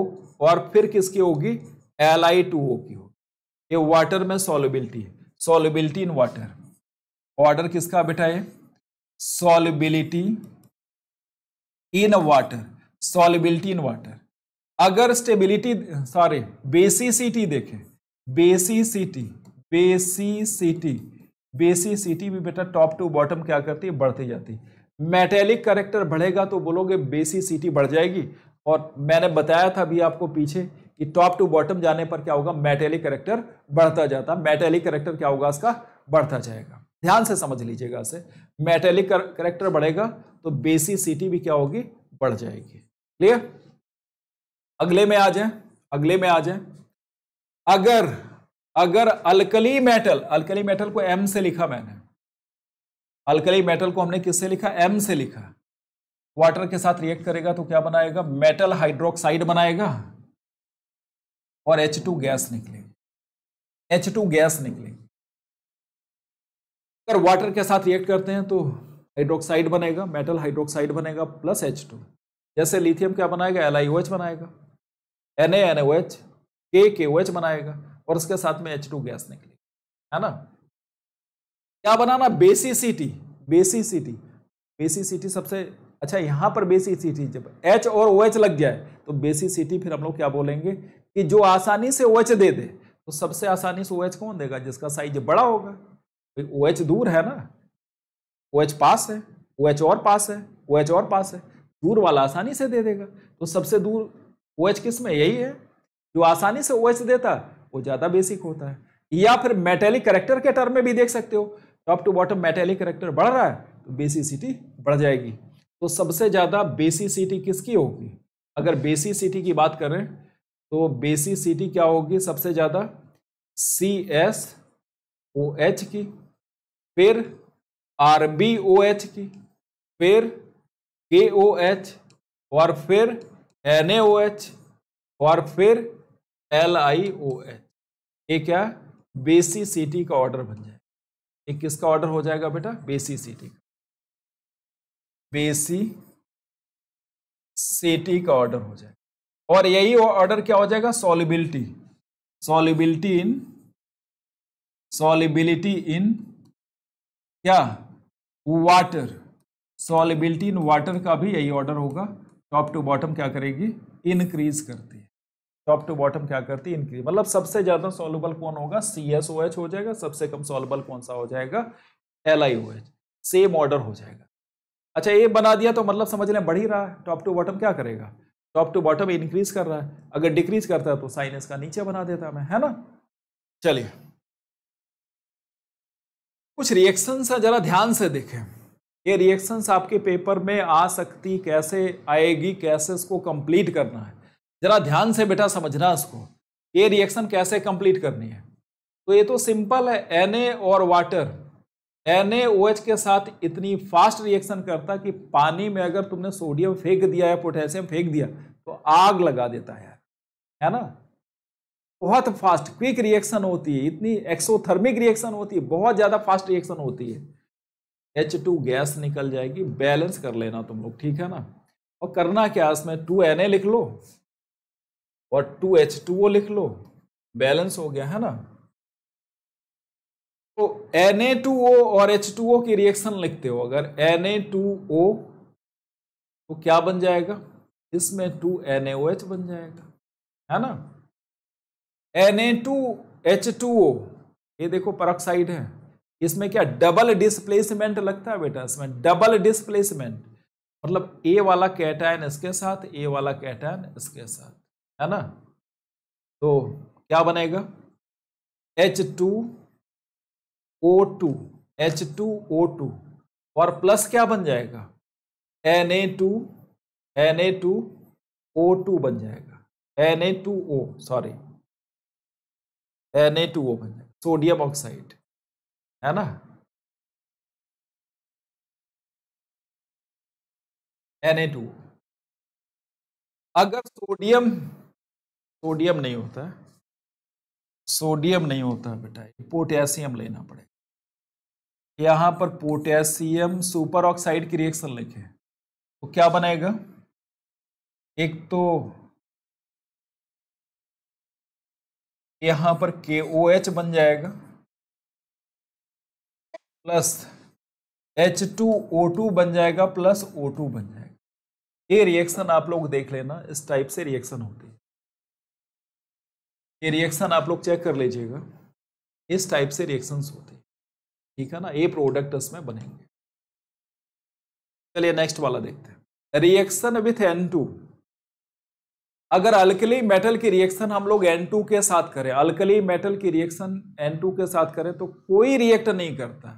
और फिर किसकी होगी एल आई टू ओ की होगी ये वाटर में सॉलिबिलिटी है सॉलिबिलिटी इन वाटर ऑर्डर किसका बेटा है solubility in water solubility in water अगर स्टेबिलिटी सॉरी बेसिसिटी देखें बेसिसिटी बेसिसिटी बेसिसिटी भी बेटा टॉप टू बॉटम क्या करती है बढ़ती जाती मेटेलिक करेक्टर बढ़ेगा तो बोलोगे बेसिसिटी बढ़ जाएगी और मैंने बताया था अभी आपको पीछे कि टॉप टू बॉटम जाने पर क्या होगा मेटेलिक करेक्टर बढ़ता जाता मेटेलिक करेक्टर क्या होगा इसका बढ़ता जाएगा ध्यान से समझ लीजिएगा इसे मेटेलिक करेक्टर बढ़ेगा तो बेसिसिटी भी क्या होगी बढ़ जाएगी क्लियर अगले में आ जाए अगले में आ जाए अगर अगर अल्कली मेटल अल्कली मेटल को एम से लिखा मैंने अल्कली मेटल को हमने किससे लिखा एम से लिखा वाटर के साथ रिएक्ट करेगा तो क्या बनाएगा मेटल हाइड्रोक्साइड बनाएगा और एच टू गैस निकलेगी एच टू गैस निकलेगी अगर वाटर के साथ रिएक्ट करते हैं तो हाइड्रोक्साइड बनेगा मेटल हाइड्रोक्साइड बनेगा प्लस एच टू जैसे लिथियम क्या बनाएगा एल आई ओ एच बनाएगा N A N O H K K O H बनाएगा और उसके साथ में एच टू गैस निकली है ना क्या बनाना बेसिसिटी बेसिसिटी बेसिसिटी सबसे अच्छा यहां पर बेसिसिटी जब एच और ओ OH लग जाए तो बेसिसिटी फिर हम लोग क्या बोलेंगे कि जो आसानी से ओ OH दे दे तो सबसे आसानी से ओ OH कौन देगा जिसका साइज बड़ा होगा भाई ओ OH दूर है ना ओ OH पास है ओ OH और पास है ओ OH और पास है दूर वाला आसानी से दे देगा तो सबसे दूर ओ OH किस में यही है जो आसानी से ओ OH देता वो ज़्यादा बेसिक होता है या फिर मेटेलिक करेक्टर के टर्म में भी देख सकते हो top to bottom metallic character बढ़ रहा है तो बेसिसिटी बढ़ जाएगी तो सबसे ज़्यादा बेसिसिटी किसकी होगी अगर बेसिसिटी की बात करें तो बेसिसिटी क्या होगी सबसे ज़्यादा सी एस ओ एच की फिर आर बी ओ एच की फिर के ओ एच और फिर एन ए ओ एच और फिर एल आई ओ एच ये क्या बेसिसिटी का ऑर्डर बन जाएगा ये किसका ऑर्डर हो जाएगा बेटा बेसी टी का बेसी सेटी का ऑर्डर हो जाएगा और यही ऑर्डर क्या हो जाएगा solubility solubility in solubility in क्या वाटर सॉलिबिलिटी इन वाटर का भी यही ऑर्डर होगा टॉप टू बॉटम क्या करेगी इनक्रीज करती है टॉप टू बॉटम क्या करती है इंक्रीज मतलब सबसे ज़्यादा सोलबल कौन होगा सी एस ओ एच हो जाएगा सबसे कम सोलबल कौन सा हो जाएगा L I O H same order हो जाएगा अच्छा ये बना दिया तो मतलब समझ लें बढ़ ही रहा है टॉप टू बॉटम क्या करेगा टॉप टू बॉटम इंक्रीज कर रहा है अगर डिक्रीज करता है तो साइन का नीचे बना देता मैं है ना चलिए कुछ रिएक्शंस है जरा ध्यान से देखें ये रिएक्शंस आपके पेपर में आ सकती कैसे आएगी कैसे इसको कंप्लीट करना है जरा ध्यान से बेटा समझना इसको ये रिएक्शन कैसे कंप्लीट करनी है तो ये तो सिंपल है एन और वाटर एन के साथ इतनी फास्ट रिएक्शन करता कि पानी में अगर तुमने सोडियम फेंक दिया या पोटेशियम फेंक दिया तो आग लगा देता है है ना बहुत फास्ट क्विक रिएक्शन होती है इतनी एक्सोथर्मिक रिएक्शन होती है बहुत ज़्यादा फास्ट रिएक्शन होती है एच टू गैस निकल जाएगी बैलेंस कर लेना तुम लोग ठीक है ना और करना क्या इसमें टू एन ए लिख लो और टू एच टू ओ लिख लो बैलेंस हो गया है ना तो एन ए टू ओ और एच टू ओ की रिएक्शन लिखते हो अगर एन ए टू ओ तो क्या बन जाएगा इसमें टू एन एच बन जाएगा है ना टू टू एच ओ ये देखो परऑक्साइड है इसमें क्या डबल डिस्प्लेसमेंट लगता है बेटा इसमें डबल डिस्प्लेसमेंट मतलब ए वाला कैटायन इसके साथ ए वाला कैटायन इसके साथ है ना तो क्या बनेगा H two O two H two O two और प्लस क्या बन जाएगा N A two N A two O two बन जाएगा N A two O sorry N A two O बन जाएगा सोडियम ऑक्साइड है ना एन ए टू अगर सोडियम सोडियम नहीं होता सोडियम नहीं होता बेटा पोटेशियम लेना पड़ेगा यहाँ पर पोटेशियम सुपर ऑक्साइड की रिएक्शन लिखे तो क्या बनेगा एक तो यहाँ पर के ओ एच बन जाएगा plus H two O two बन जाएगा प्लस ओ टू बन जाएगा ये रिएक्शन आप लोग देख लेना इस टाइप से रिएक्शन होती है ये रिएक्शन आप लोग चेक कर लीजिएगा इस टाइप से रिएक्शंस होते हैं ठीक है ना ये प्रोडक्ट इसमें बनेंगे चलिए नेक्स्ट वाला देखते हैं रिएक्शन विथ एन टू अगर अल्कली मेटल की रिएक्शन हम लोग एन टू के साथ करें अल्कली मेटल की रिएक्शन एन टू के साथ करें तो कोई रिएक्ट नहीं करता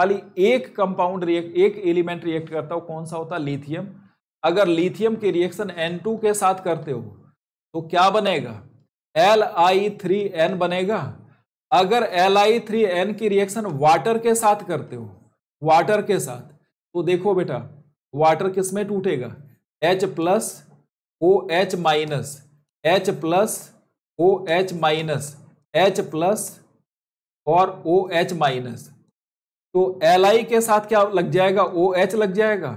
खाली एक कंपाउंड रिएक्ट एक एलिमेंट रिएक्ट करता हो कौन सा होता है लिथियम अगर लिथियम के रिएक्शन एन टू के साथ करते हो तो क्या बनेगा एल आई थ्री एन बनेगा अगर एल आई थ्री एन की रिएक्शन वाटर के साथ करते हो वाटर के साथ तो देखो बेटा वाटर किस में टूटेगा H plus O H minus H plus O H minus H plus और ओ एच माइनस तो एल आई के साथ क्या लग जाएगा ओ एच लग जाएगा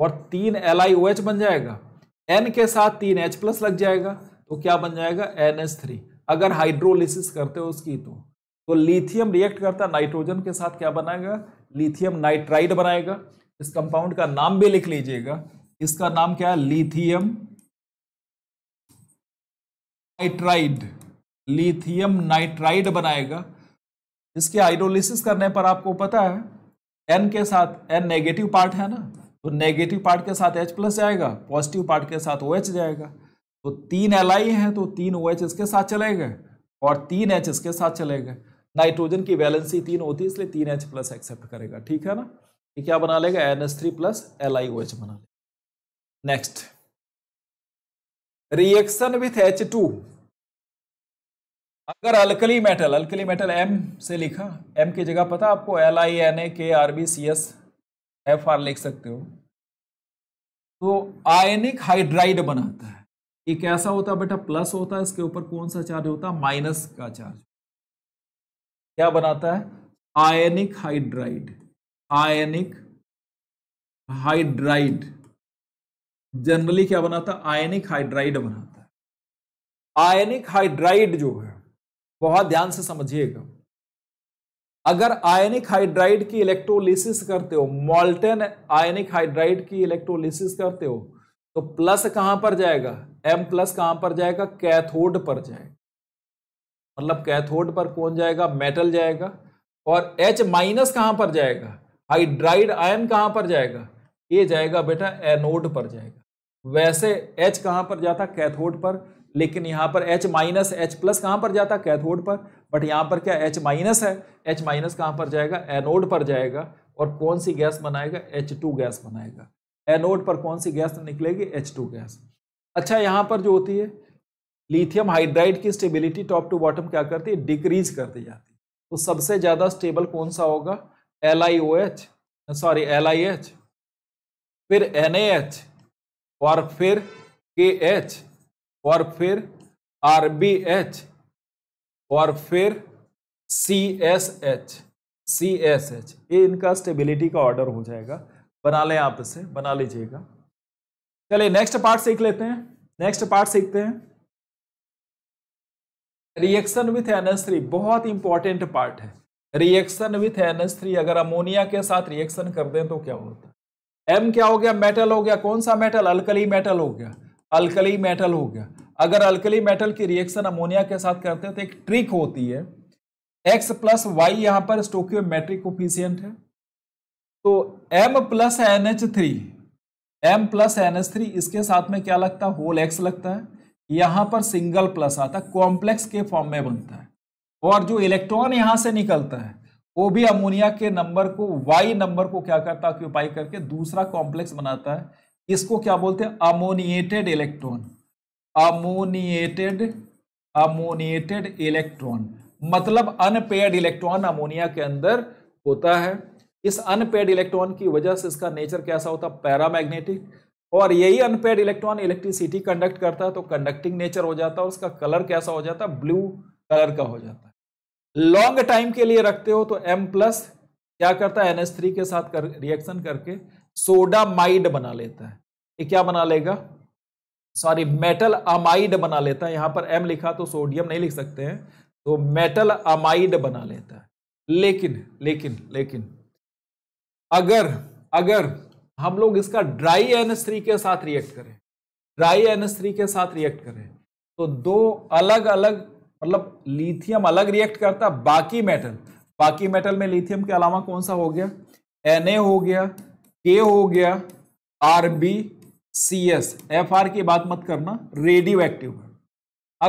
और तीन एल आई ओ एच बन जाएगा एन के साथ तीन एच प्लस लग जाएगा तो क्या बन जाएगा एन थ्री अगर हाइड्रोलिसिस करते हो उसकी तो तो लिथियम रिएक्ट करता नाइट्रोजन के साथ क्या बनाएगा लिथियम नाइट्राइड बनाएगा इस कंपाउंड का नाम भी लिख लीजिएगा इसका नाम क्या है लिथियम नाइट्राइड लिथियम नाइट्राइड बनाएगा इसके हाइड्रोलिसिस करने पर आपको पता है एन के साथ एन नेगेटिव पार्ट है ना तो नेगेटिव पार्ट के साथ एच प्लस जाएगा पॉजिटिव पार्ट के साथ ओ OH एच जाएगा तो तीन एल है तो तीन ओ OH इसके साथ चले गए और तीन एच इसके साथ चले गए नाइट्रोजन की वैलेंसी तीन होती है इसलिए तीन एच प्लस एक्सेप्ट करेगा ठीक है ना ये क्या बना लेगा N S three plus L I O H बना लेगा next reaction with H two अगर alkali metal alkali metal M से लिखा एम की जगह पता आपको L I N A K R B C S F R लिख सकते हो तो आयनिक हाइड्राइड बनाता है ये कैसा होता है बेटा प्लस होता है इसके ऊपर कौन सा चार्ज होता है माइनस का चार्ज क्या बनाता है ionic hydride ionic hydride generally क्या बनाता है आयनिक हाइड्राइड बनाता है आयनिक हाइड्राइड जो है बहुत ध्यान से समझिएगा अगर आयनिक हाइड्राइड की इलेक्ट्रोलिसिस करते हो मॉल्टेन आयनिक हाइड्राइड की इलेक्ट्रोलिसिस करते हो तो प्लस कहां पर जाएगा एम प्लस कहां पर जाएगा कैथोड पर जाएगा मतलब कैथोड पर कौन जाएगा मेटल जाएगा और एच माइनस कहां पर जाएगा हाइड्राइड आयन कहां पर जाएगा ये जाएगा बेटा एनोड पर जाएगा वैसे एच कहां पर जाता कैथोड पर लेकिन यहां पर एच माइनस एच प्लस कहां पर जाता कैथोड पर बट यहां पर क्या एच माइनस है एच माइनस कहां पर जाएगा एनोड पर जाएगा और कौन सी गैस बनाएगा टू गैस बनाएगा एनोड पर कौन सी गैस निकलेगी एच टू गैस अच्छा यहाँ पर जो होती है लिथियम हाइड्राइड की स्टेबिलिटी टॉप टू बॉटम क्या करती है डिक्रीज कर दी जाती है तो सबसे ज़्यादा स्टेबल कौन सा होगा L I O H sorry L I H फिर एन एच और फिर के एच और फिर आर बी एच और फिर C S H C S H ये इनका स्टेबिलिटी का ऑर्डर हो जाएगा बना लें आप इसे बना लीजिएगा चलिए नेक्स्ट पार्ट सीख लेते हैं नेक्स्ट पार्ट सीखते हैं रिएक्शन विथ एनएस बहुत इंपॉर्टेंट पार्ट है रिएक्शन विथ एनएस अगर अमोनिया के साथ रिएक्शन कर दें तो क्या होता है एम क्या हो गया मेटल हो गया कौन सा मेटल अलकली मेटल हो गया अलकली मेटल हो गया अगर अलकली मेटल की रिएक्शन अमोनिया के साथ करते हैं तो एक ट्रिक होती है एक्स प्लस वाई यहाँ पर स्टोक्योमेट्रिक ओफिशियंट है तो m plus N H three M plus N H three इसके साथ में क्या लगता है होल एक्स लगता है यहां पर सिंगल प्लस आता है कॉम्प्लेक्स के फॉर्म में बनता है और जो इलेक्ट्रॉन यहां से निकलता है वो भी अमोनिया के नंबर को वाई नंबर को क्या करता है ऑक्यूपाई करके दूसरा कॉम्प्लेक्स बनाता है इसको क्या बोलते हैं ammoniated electron ammoniated ammoniated electron मतलब अनपेयर्ड इलेक्ट्रॉन अमोनिया के अंदर होता है इस अनपेड इलेक्ट्रॉन की वजह से इसका नेचर कैसा होता पैरामैग्नेटिक और यही अनपेड इलेक्ट्रॉन इलेक्ट्रिसिटी कंडक्ट करता है तो कंडक्टिंग नेचर हो जाता है और उसका कलर कैसा हो जाता है ब्लू कलर का हो जाता है लॉन्ग टाइम के लिए रखते हो तो एम प्लस क्या करता है एस थ्री के साथ कर, रिएक्शन करके सोडा माइड बना लेता है ये क्या बना लेगा सॉरी मेटल अमाइड बना लेता है यहां पर एम लिखा तो सोडियम नहीं लिख सकते हैं तो मेटल अमाइड बना लेता है लेकिन लेकिन लेकिन अगर अगर हम लोग इसका ड्राई एन थ्री के साथ रिएक्ट करें ड्राई एन थ्री के साथ रिएक्ट करें तो दो अलग अलग मतलब लिथियम अलग रिएक्ट करता बाकी मेटल बाकी मेटल में लिथियम के अलावा कौन सा हो गया एन हो गया के हो गया R B C S F R की बात मत करना रेडियो एक्टिव है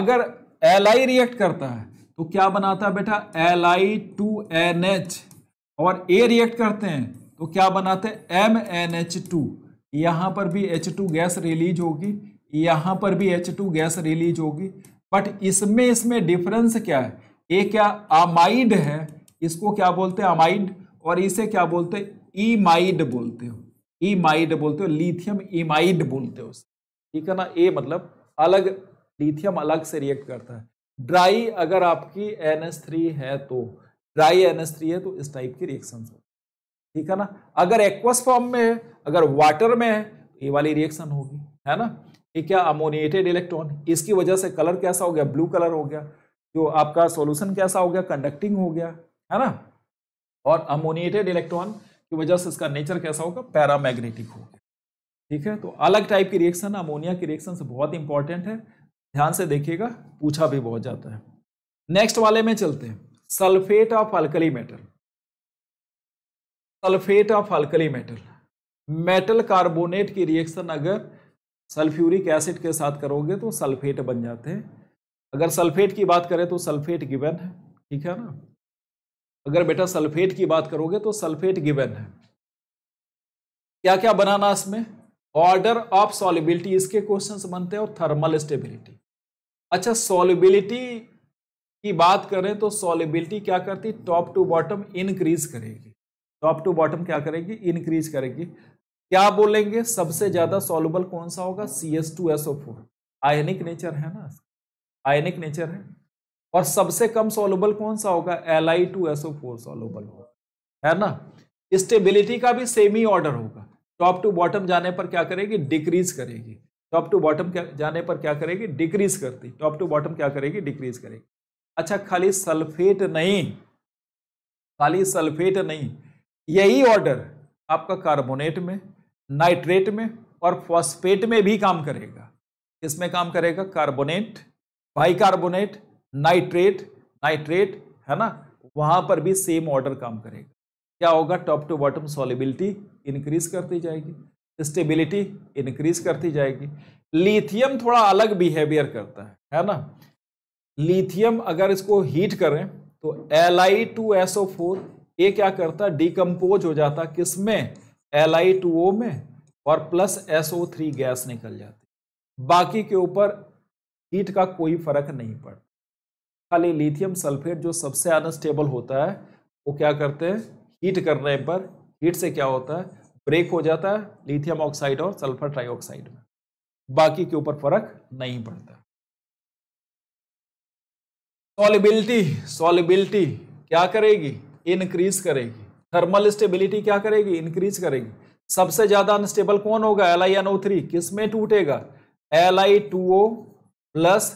अगर एल आई रिएक्ट करता है तो क्या बनाता है बेटा L I two N H और ए रिएक्ट करते हैं तो क्या बनाते हैं एम एन एच टू यहाँ पर भी एच टू गैस रिलीज होगी यहाँ पर भी एच टू गैस रिलीज होगी बट इसमें इसमें डिफरेंस क्या है ये क्या अमाइड है इसको क्या बोलते हैं अमाइड और इसे क्या बोलते हैं ईमाइड बोलते हो ईमाइड बोलते हो लिथियम ईमाइड बोलते हो ठीक है ना ए मतलब अलग लिथियम अलग से रिएक्ट करता है ड्राई अगर आपकी एन है तो ड्राई एन है तो इस टाइप की रिएक्शन होती है ठीक है ना अगर एक्वस फॉर्म में है अगर वाटर में है ये वाली रिएक्शन होगी है ना ये क्या अमोनिएटेड इलेक्ट्रॉन इसकी वजह से कलर कैसा हो गया ब्लू कलर हो गया जो तो आपका सोल्यूशन कैसा हो गया कंडक्टिंग हो गया है ना और अमोनिएटेड इलेक्ट्रॉन की वजह से इसका नेचर कैसा होगा पैरामैग्नेटिक हो गया ठीक है तो अलग टाइप की रिएक्शन अमोनिया की रिएक्शन से बहुत इंपॉर्टेंट है ध्यान से देखिएगा पूछा भी बहुत जाता है नेक्स्ट वाले में चलते हैं sulphate of alkali metal sulphate of alkali metal metal carbonate की रिएक्शन अगर सल्फ्यूरिक एसिड के साथ करोगे तो सल्फेट बन जाते हैं अगर सल्फेट की बात करें तो सल्फेट गिवन है ठीक है ना अगर बेटा सल्फेट की बात करोगे तो सल्फेट गिवन है क्या क्या बनाना इसमें ऑर्डर ऑफ सॉलिबिलिटी इसके क्वेश्चंस बनते हैं और थर्मल स्टेबिलिटी अच्छा सॉलिबिलिटी की बात करें तो सॉलिबिलिटी क्या करती टॉप टू बॉटम इनक्रीज करेगी टॉप टू बॉटम क्या करेगी इंक्रीज करेगी क्या बोलेंगे सबसे ज़्यादा सोलबल कौन सा होगा C S two S O four ionic nature है ना आयनिक नेचर है और सबसे कम सोलबल कौन सा होगा L I two S O four soluble होगा है ना स्टेबिलिटी का भी सेम ही ऑर्डर होगा टॉप टू बॉटम जाने पर क्या करेगी डिक्रीज करेगी टॉप टू बॉटम जाने पर क्या करेगी डिक्रीज करती टॉप टू बॉटम क्या करेगी डिक्रीज करेगी अच्छा खाली सल्फेट नहीं खाली सल्फेट नहीं यही ऑर्डर आपका कार्बोनेट में नाइट्रेट में और फॉस्फेट में भी काम करेगा इसमें काम करेगा कार्बोनेट बाइकार्बोनेट नाइट्रेट नाइट्रेट है ना वहां पर भी सेम ऑर्डर काम करेगा क्या होगा top to bottom solubility increase करती जाएगी स्टेबिलिटी इंक्रीज करती जाएगी लिथियम थोड़ा अलग बिहेवियर करता है है ना लिथियम अगर इसको हीट करें तो L I two S O four ये क्या करता डिकम्पोज हो जाता किस में एल आई टू ओ में और plus S O three gas निकल जाती बाकी के ऊपर हीट का कोई फर्क नहीं पड़ता खाली लिथियम सल्फेट जो सबसे अनस्टेबल होता है वो क्या करते हैं हीट करने पर हीट से क्या होता है ब्रेक हो जाता है लिथियम ऑक्साइड और सल्फर ट्राइऑक्साइड में बाकी के ऊपर फर्क नहीं पड़ता सॉलिबिलिटी सॉलिबिलिटी क्या करेगी इनक्रीज करेगी थर्मल स्टेबिलिटी क्या करेगी इंक्रीज करेगी सबसे ज्यादा अनस्टेबल कौन होगा L I N O three किस में टूटेगा L I two O plus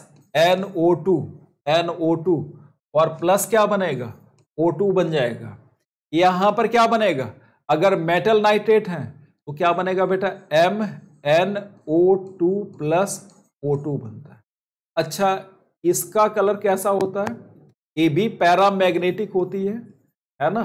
N O two N O two और प्लस क्या बनेगा ओ टू बन जाएगा यहां पर क्या बनेगा अगर मेटल नाइट्रेट है तो क्या बनेगा बेटा M N O two plus O two बनता है अच्छा इसका कलर कैसा होता है ये भी पैरामैग्नेटिक होती है है ना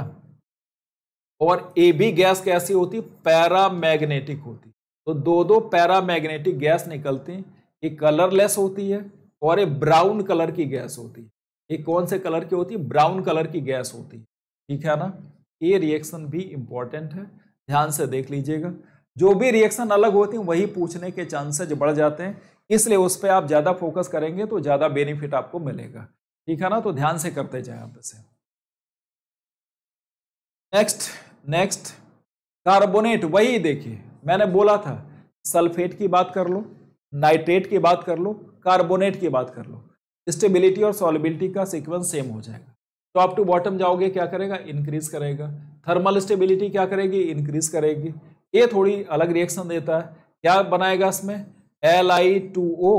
और ए बी गैस कैसी होती पैरामैग्नेटिक होती तो दो दो पैरामैग्नेटिक गैस निकलते हैं ये कलरलेस होती है और ये ब्राउन कलर की गैस होती है ये कौन से कलर की होती है ब्राउन कलर की गैस होती है ठीक है ना ये रिएक्शन भी इम्पॉर्टेंट है ध्यान से देख लीजिएगा जो भी रिएक्शन अलग होती हैं वही पूछने के चांसेज बढ़ जाते हैं इसलिए उस पर आप ज़्यादा फोकस करेंगे तो ज़्यादा बेनिफिट आपको मिलेगा ठीक है ना तो ध्यान से करते जाए आप इसे नेक्स्ट नेक्स्ट कार्बोनेट वही देखिए मैंने बोला था सल्फेट की बात कर लो नाइट्रेट की बात कर लो कार्बोनेट की बात कर लो स्टेबिलिटी और सॉलिबिलिटी का सीक्वेंस सेम हो जाएगा टॉप टू बॉटम जाओगे क्या करेगा इंक्रीज करेगा थर्मल स्टेबिलिटी क्या करेगी इंक्रीज करेगी ये थोड़ी अलग रिएक्शन देता है क्या बनाएगा इसमें एल आई टू ओ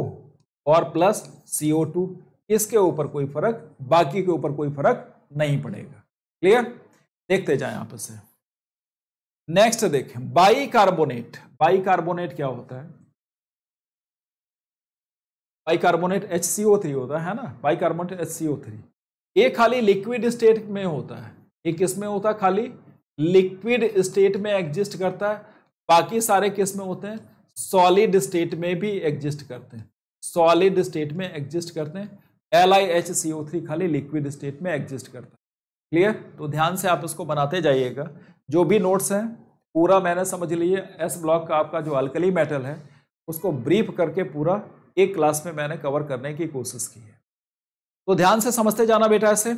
और प्लस सी ओ टू इसके ऊपर कोई फर्क बाकी के ऊपर कोई फर्क नहीं पड़ेगा क्लियर देखते जाएं आपस से नेक्स्ट देखें बाई कार्बोनेट बाई कार्बोनेट क्या होता है bicarbonate H C O three होता है ना bicarbonate H C O three ये खाली लिक्विड स्टेट में होता है ये किस में होता है खाली लिक्विड स्टेट में एग्जिस्ट करता है बाकी सारे किस में होते हैं सॉलिड स्टेट में भी एग्जिस्ट करते हैं सॉलिड स्टेट में एग्जिस्ट करते हैं L I H C O three खाली लिक्विड स्टेट में एग्जिस्ट करता है क्लियर तो ध्यान से आप इसको बनाते जाइएगा जो भी नोट्स हैं पूरा मैंने समझ लिए एस ब्लॉक का आपका जो अल्कली मेटल है उसको ब्रीफ करके पूरा एक क्लास में मैंने कवर करने की कोशिश की है तो ध्यान से समझते जाना बेटा ऐसे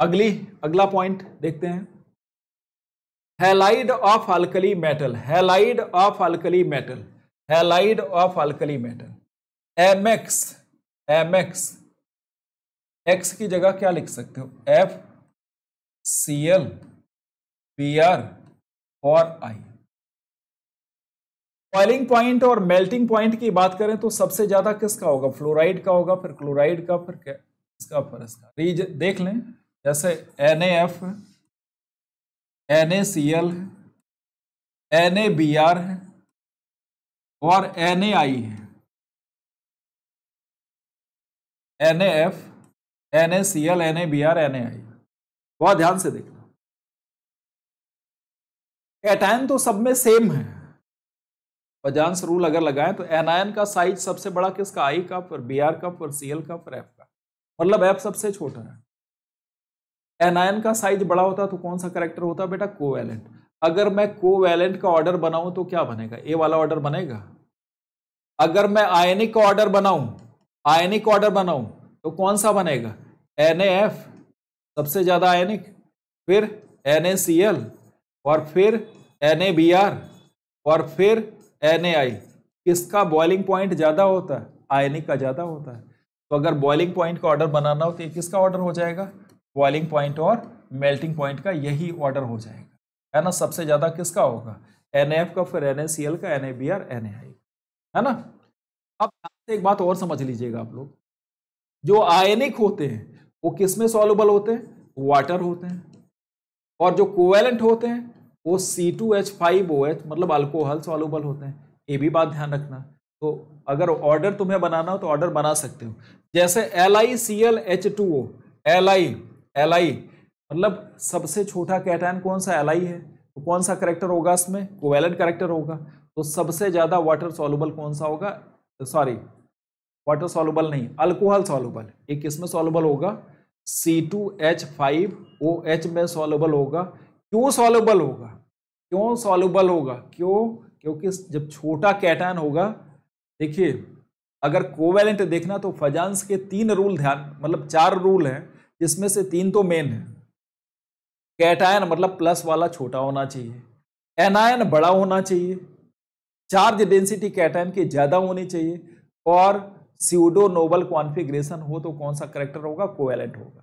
अगली अगला पॉइंट देखते हैं halide of alkali metal halide of alkali metal halide of alkali metal M X M X X की जगह क्या लिख सकते हो F C L P R और आई बॉइलिंग पॉइंट और मेल्टिंग पॉइंट की बात करें तो सबसे ज्यादा किसका होगा फ्लोराइड का होगा फिर क्लोराइड का फिर इसका फिर इसका रीज देख लें जैसे N A F N A C L है एन ए बी आर है और एन ए आई है N A F N A C L N A B R N A I बहुत ध्यान से देखना एटायन तो सब में सेम है बजांस रूल अगर लगाएं तो एनायन का साइज सबसे बड़ा किसका आई का पर बी आर का पर सी एल का पर एफ का मतलब एफ सबसे छोटा है एनायन का साइज बड़ा होता तो कौन सा करेक्टर होता बेटा कोवेलेंट अगर मैं कोवेलेंट का ऑर्डर बनाऊं तो क्या बनेगा ए वाला ऑर्डर बनेगा अगर मैं आयनिक ऑर्डर बनाऊं आयनिक ऑर्डर बनाऊं तो कौन सा बनेगा एन एफ सबसे ज़्यादा आयनिक फिर एन और फिर एन और फिर एन किसका बॉइलिंग पॉइंट ज़्यादा होता है आयनिक का ज़्यादा होता है तो अगर बॉइलिंग पॉइंट का ऑर्डर बनाना हो तो किसका ऑर्डर हो जाएगा बॉइलिंग पॉइंट और मेल्टिंग पॉइंट का यही ऑर्डर हो जाएगा है ना सबसे ज़्यादा किसका होगा एन का फिर एन का एन एन है ना अब एक बात और समझ लीजिएगा आप लोग जो आयनिक होते हैं वो किस में सॉल्युबल होते हैं वाटर होते हैं और जो कोवेलेंट होते हैं वो C two H five O H मतलब अल्कोहल सॉल्युबल होते हैं ये भी बात ध्यान रखना तो अगर ऑर्डर तुम्हें बनाना हो तो ऑर्डर बना सकते हो जैसे L I C L H two O L I L I मतलब सबसे छोटा कैटायन कौन सा एल आई है तो कौन सा करेक्टर होगा इसमें कोवेलेंट करेक्टर होगा तो सबसे ज़्यादा वाटर सॉल्युबल कौन सा होगा सॉरी वाटर सॉल्यूबल नहीं अल्कोहल सॉल्यूबल ये किस में सॉल्यूबल होगा C two H five O H में सॉल्यूबल होगा क्यों सॉल्यूबल होगा क्यों सॉल्यूबल होगा क्यों क्योंकि जब छोटा कैटान होगा देखिए अगर कोवेलेंट देखना तो फजांस के तीन रूल ध्यान मतलब चार रूल हैं जिसमें से तीन तो मेन है कैटायन मतलब प्लस वाला छोटा होना चाहिए एनायन बड़ा होना चाहिए चार्ज डेंसिटी कैटायन की ज़्यादा होनी चाहिए और सीओडो नोबल कॉन्फिग्रेशन हो तो कौन सा करेक्टर होगा कोवेलेंट होगा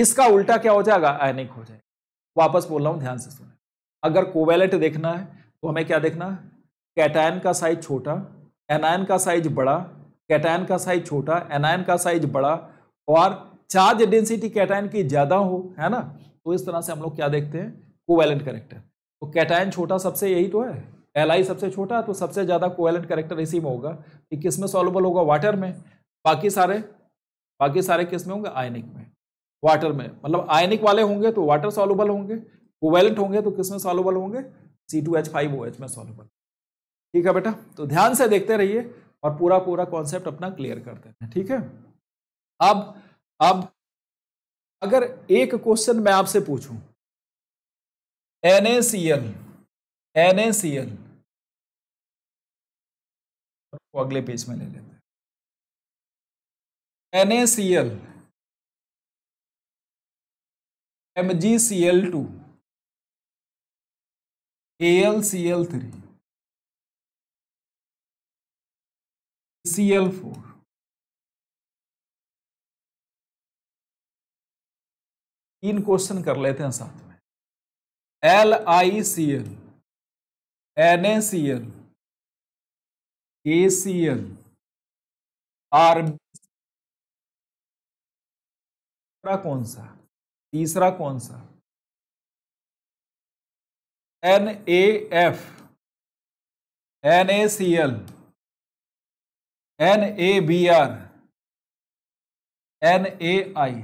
इसका उल्टा क्या हो जाएगा आयनिक हो जाएगा वापस बोल रहा हूँ ध्यान से सुने अगर कोवेलेंट देखना है तो हमें क्या देखना है कैटायन का साइज छोटा एनायन का साइज बड़ा कैटायन का साइज छोटा एनायन का साइज बड़ा और चार्ज डेंसिटी कैटायन की ज़्यादा हो है ना तो इस तरह से हम लोग क्या देखते हैं कोवेलेंट करेक्टर तो कैटायन छोटा सबसे यही तो है एल आई सबसे छोटा तो सबसे ज़्यादा कोवेलेंट करेक्टर इसी में होगा कि किस में सॉल्युबल होगा वाटर में बाकी सारे बाकी सारे किस में होंगे आयनिक में वाटर में मतलब आयनिक वाले होंगे तो वाटर सॉल्युबल होंगे कोवेलेंट होंगे तो किस में सॉल्युबल होंगे C two H five O H में सॉल्युबल ठीक है बेटा तो ध्यान से देखते रहिए और पूरा पूरा कॉन्सेप्ट अपना क्लियर करते हैं ठीक है अब अब अगर एक क्वेश्चन मैं आपसे पूछूं N A C L N A C L अगले पेज में ले लेते हैं N A C L M G C L two A L C L three C L four तीन क्वेश्चन कर लेते हैं साथ में L I C L N A C L A C L R तीसरा कौन सा तीसरा कौन सा N A F N A C L N A B R N A I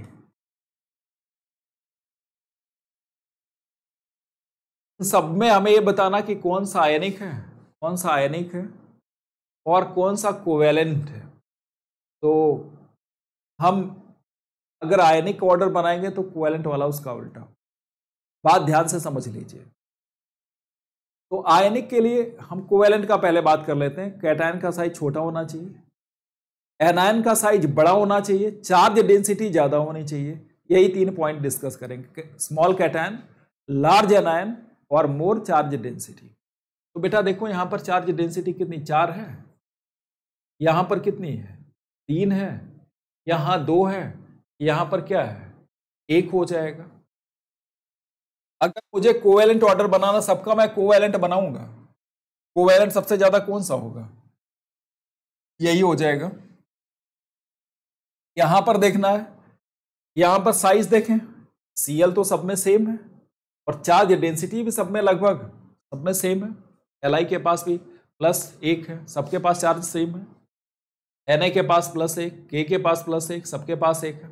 सब में हमें ये बताना कि कौन सा आयनिक है कौन सा आयनिक है और कौन सा कोवेलेंट है तो हम अगर आयनिक ऑर्डर बनाएंगे तो कोवेलेंट वाला उसका उल्टा बात ध्यान से समझ लीजिए तो आयनिक के लिए हम कोवेलेंट का पहले बात कर लेते हैं कैटायन का साइज छोटा होना चाहिए एनायन का साइज बड़ा होना चाहिए चार्ज डेंसिटी ज़्यादा होनी चाहिए यही तीन पॉइंट डिस्कस करेंगे स्मॉल कैटायन लार्ज एनायन और मोर चार्ज डेंसिटी तो बेटा देखो यहाँ पर चार्ज डेंसिटी कितनी चार है यहाँ पर कितनी है तीन है यहाँ दो है यहाँ पर क्या है एक हो जाएगा अगर मुझे कोवेलेंट ऑर्डर बनाना सबका मैं कोवेलेंट बनाऊंगा कोवेलेंट सबसे ज्यादा कौन सा होगा यही हो जाएगा यहां पर देखना है यहां पर साइज देखें सीएल तो सब में सेम है और चार्ज डेंसिटी भी सब में लगभग सब में सेम है एल के पास भी प्लस एक है सबके पास चार्ज सेम है एन के पास प्लस एक के के पास प्लस एक सबके पास एक है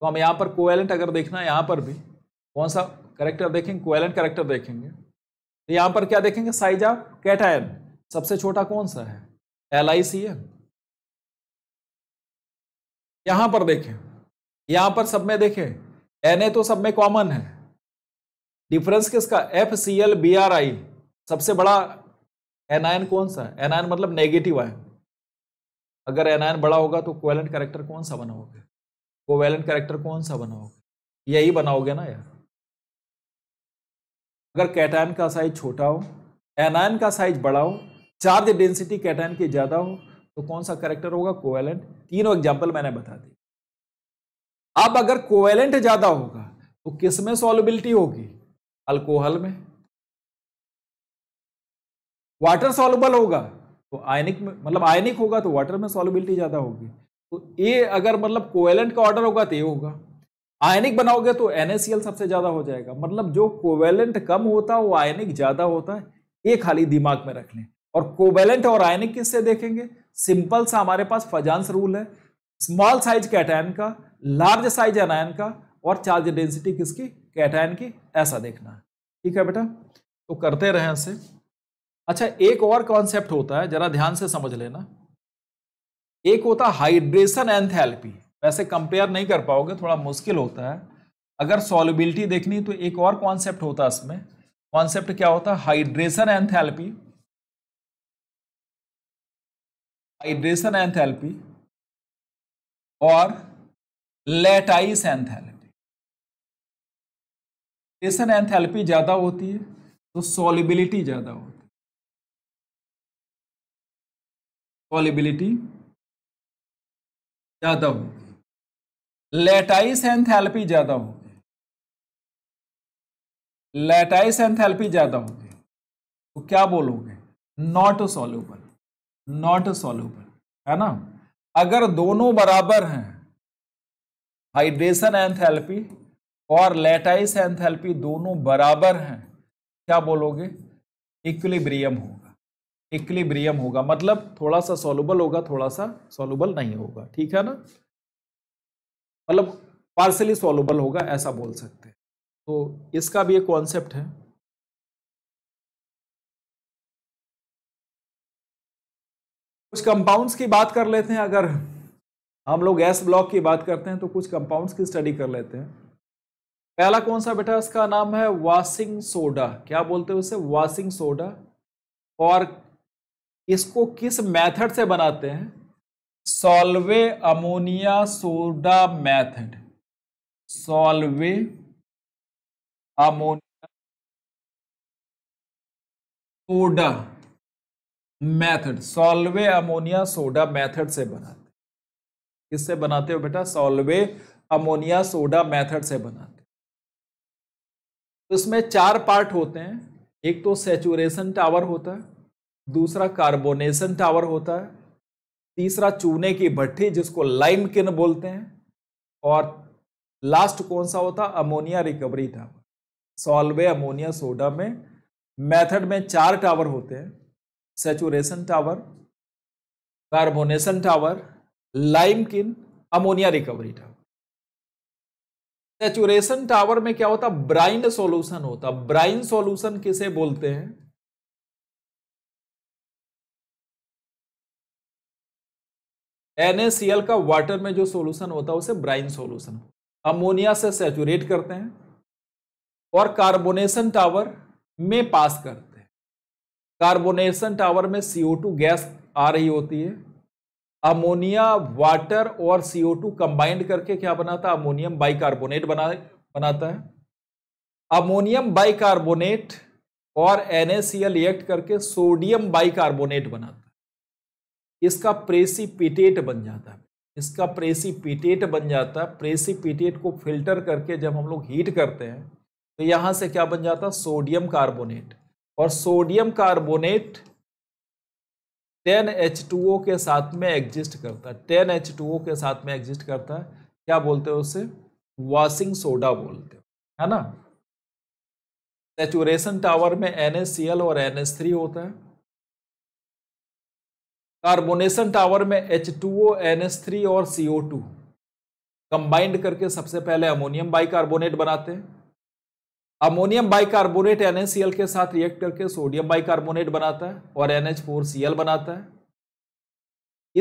तो हम यहाँ पर कोवेलेंट अगर देखना है यहाँ पर भी कौन सा करेक्टर देखेंगे कोवेलेंट करेक्टर देखेंगे तो यहाँ पर क्या देखेंगे साइज ऑफ कैटायन सबसे छोटा कौन सा है एल आई सी एन यहाँ पर देखें यहाँ पर सब में देखें एन ए तो सब में कॉमन है डिफरेंस किसका F C L B R I सबसे बड़ा एनआईन कौन सा है एनआईन मतलब नेगेटिव आयन अगर एनआईन बड़ा होगा तो कोवेलेंट करेक्टर कौन सा बनाओगे कोवेलेंट करेक्टर कौन सा बनाओगे यही बनाओगे ना यार अगर कैटायन का साइज छोटा हो एनआईन का साइज बड़ा हो चार्ज डेंसिटी कैटायन की ज़्यादा हो तो कौन सा करेक्टर होगा कोवेलेंट तीनों एग्जाम्पल मैंने बता दी अब अगर कोवेलेंट ज़्यादा होगा तो किस में सॉलिबिलिटी होगी अल्कोहल में वाटर सॉल्युबल होगा तो आयनिक में मतलब आयनिक होगा तो वाटर में सॉल्युबिलिटी ज़्यादा होगी तो ये अगर मतलब कोवेलेंट का ऑर्डर होगा तो ये होगा आयनिक बनाओगे तो NaCl सबसे ज़्यादा हो जाएगा मतलब जो कोवेलेंट कम होता है वो आयनिक ज़्यादा होता है ये खाली दिमाग में रख लें और कोवेलेंट और आयनिक किससे देखेंगे सिंपल सा हमारे पास फजांस रूल है स्मॉल साइज कैटायन का लार्ज साइज एनायन का और चार्ज डेंसिटी किसकी कैटाइन की ऐसा देखना है ठीक है बेटा तो करते रहे इसे अच्छा एक और कॉन्सेप्ट होता है जरा ध्यान से समझ लेना एक होता हाइड्रेशन एंथैल्पी वैसे कंपेयर नहीं कर पाओगे थोड़ा मुश्किल होता है अगर सॉलिबिलिटी देखनी तो एक और कॉन्सेप्ट होता है इसमें कॉन्सेप्ट क्या होता है हाइड्रेशन एंथैल्पी हाइड्रेशन एंथैल्पी और लेटाइस एंथैल्पी स्टेशन एंथैल्पी ज़्यादा होती है तो सॉलिबिलिटी ज़्यादा होती है सॉलिबिलिटी ज़्यादा होती है लेटाइस एंथैल्पी ज़्यादा होती है लेटाइस एंथैल्पी ज़्यादा होती है तो क्या बोलोगे नॉट सॉल्यूबल नॉट सॉल्यूबल है ना अगर दोनों बराबर हैं हाइड्रेशन एंथैल्पी और लेटाइस एंथैल्पी दोनों बराबर हैं क्या बोलोगे इक्विलिब्रियम होगा इक्विलिब्रियम होगा मतलब थोड़ा सा सोलबल होगा थोड़ा सा सोलबल नहीं होगा ठीक है ना मतलब पार्सली सॉल्युबल होगा ऐसा बोल सकते हैं तो इसका भी एक कॉन्सेप्ट है कुछ कंपाउंड्स की बात कर लेते हैं अगर हम लोग एस ब्लॉक की बात करते हैं तो कुछ कंपाउंड्स की स्टडी कर लेते हैं पहला कौन सा बेटा इसका नाम है वाशिंग सोडा क्या बोलते हैं उसे वाशिंग सोडा और इसको किस मेथड से बनाते हैं Solvay ammonia soda method Solvay ammonia soda method Solvay ammonia soda method से बनाते किससे बनाते हो बेटा सॉल्वे अमोनिया सोडा मेथड से बनाते तो इसमें चार पार्ट होते हैं एक तो सेचुरेशन टावर होता है दूसरा कार्बोनेशन टावर होता है तीसरा चूने की भट्टी जिसको लाइम किन बोलते हैं और लास्ट कौन सा होता ammonia recovery tower Solvay ammonia soda में मेथड में चार टावर होते हैं saturation tower carbonation tower lime kiln ammonia recovery tower saturation tower में क्या होता ब्राइन सॉल्यूशन होता ब्राइन सॉल्यूशन किसे बोलते हैं एनएसीएल का वाटर में जो सॉल्यूशन होता है उसे ब्राइन सॉल्यूशन अमोनिया से सेचुरेट करते हैं और कार्बोनेशन टावर में पास करते हैं कार्बोनेशन टावर में सीओ टू गैस आ रही होती है अमोनिया वाटर और सीओ टू कंबाइंड करके क्या बनाता है अमोनियम बाइकार्बोनेट बना बनाता है अमोनियम बाइकार्बोनेट और NaCl रिएक्ट करके सोडियम बाइकार्बोनेट बनाता है इसका प्रेसिपिटेट बन जाता है इसका प्रेसिपिटेट बन जाता है प्रेसिपिटेट को फिल्टर करके जब हम लोग हीट करते हैं तो यहाँ से क्या बन जाता है सोडियम कार्बोनेट और sodium carbonate ten H two O के साथ में एग्जिस्ट करता है टेन एच टू ओ के साथ में एग्जिस्ट करता है क्या बोलते हो उसे वॉशिंग सोडा बोलते हो है ना सेचुरेशन टावर में एन एस सी एल और एन होता है कार्बोनेशन टावर में H two O N S three और सी ओ टू कंबाइंड करके सबसे पहले अमोनियम कार्बोनेट बनाते हैं अमोनियम बाइकार्बोनेट NaCl के साथ रिएक्ट करके सोडियम बाइकार्बोनेट बनाता है और एल बनाता है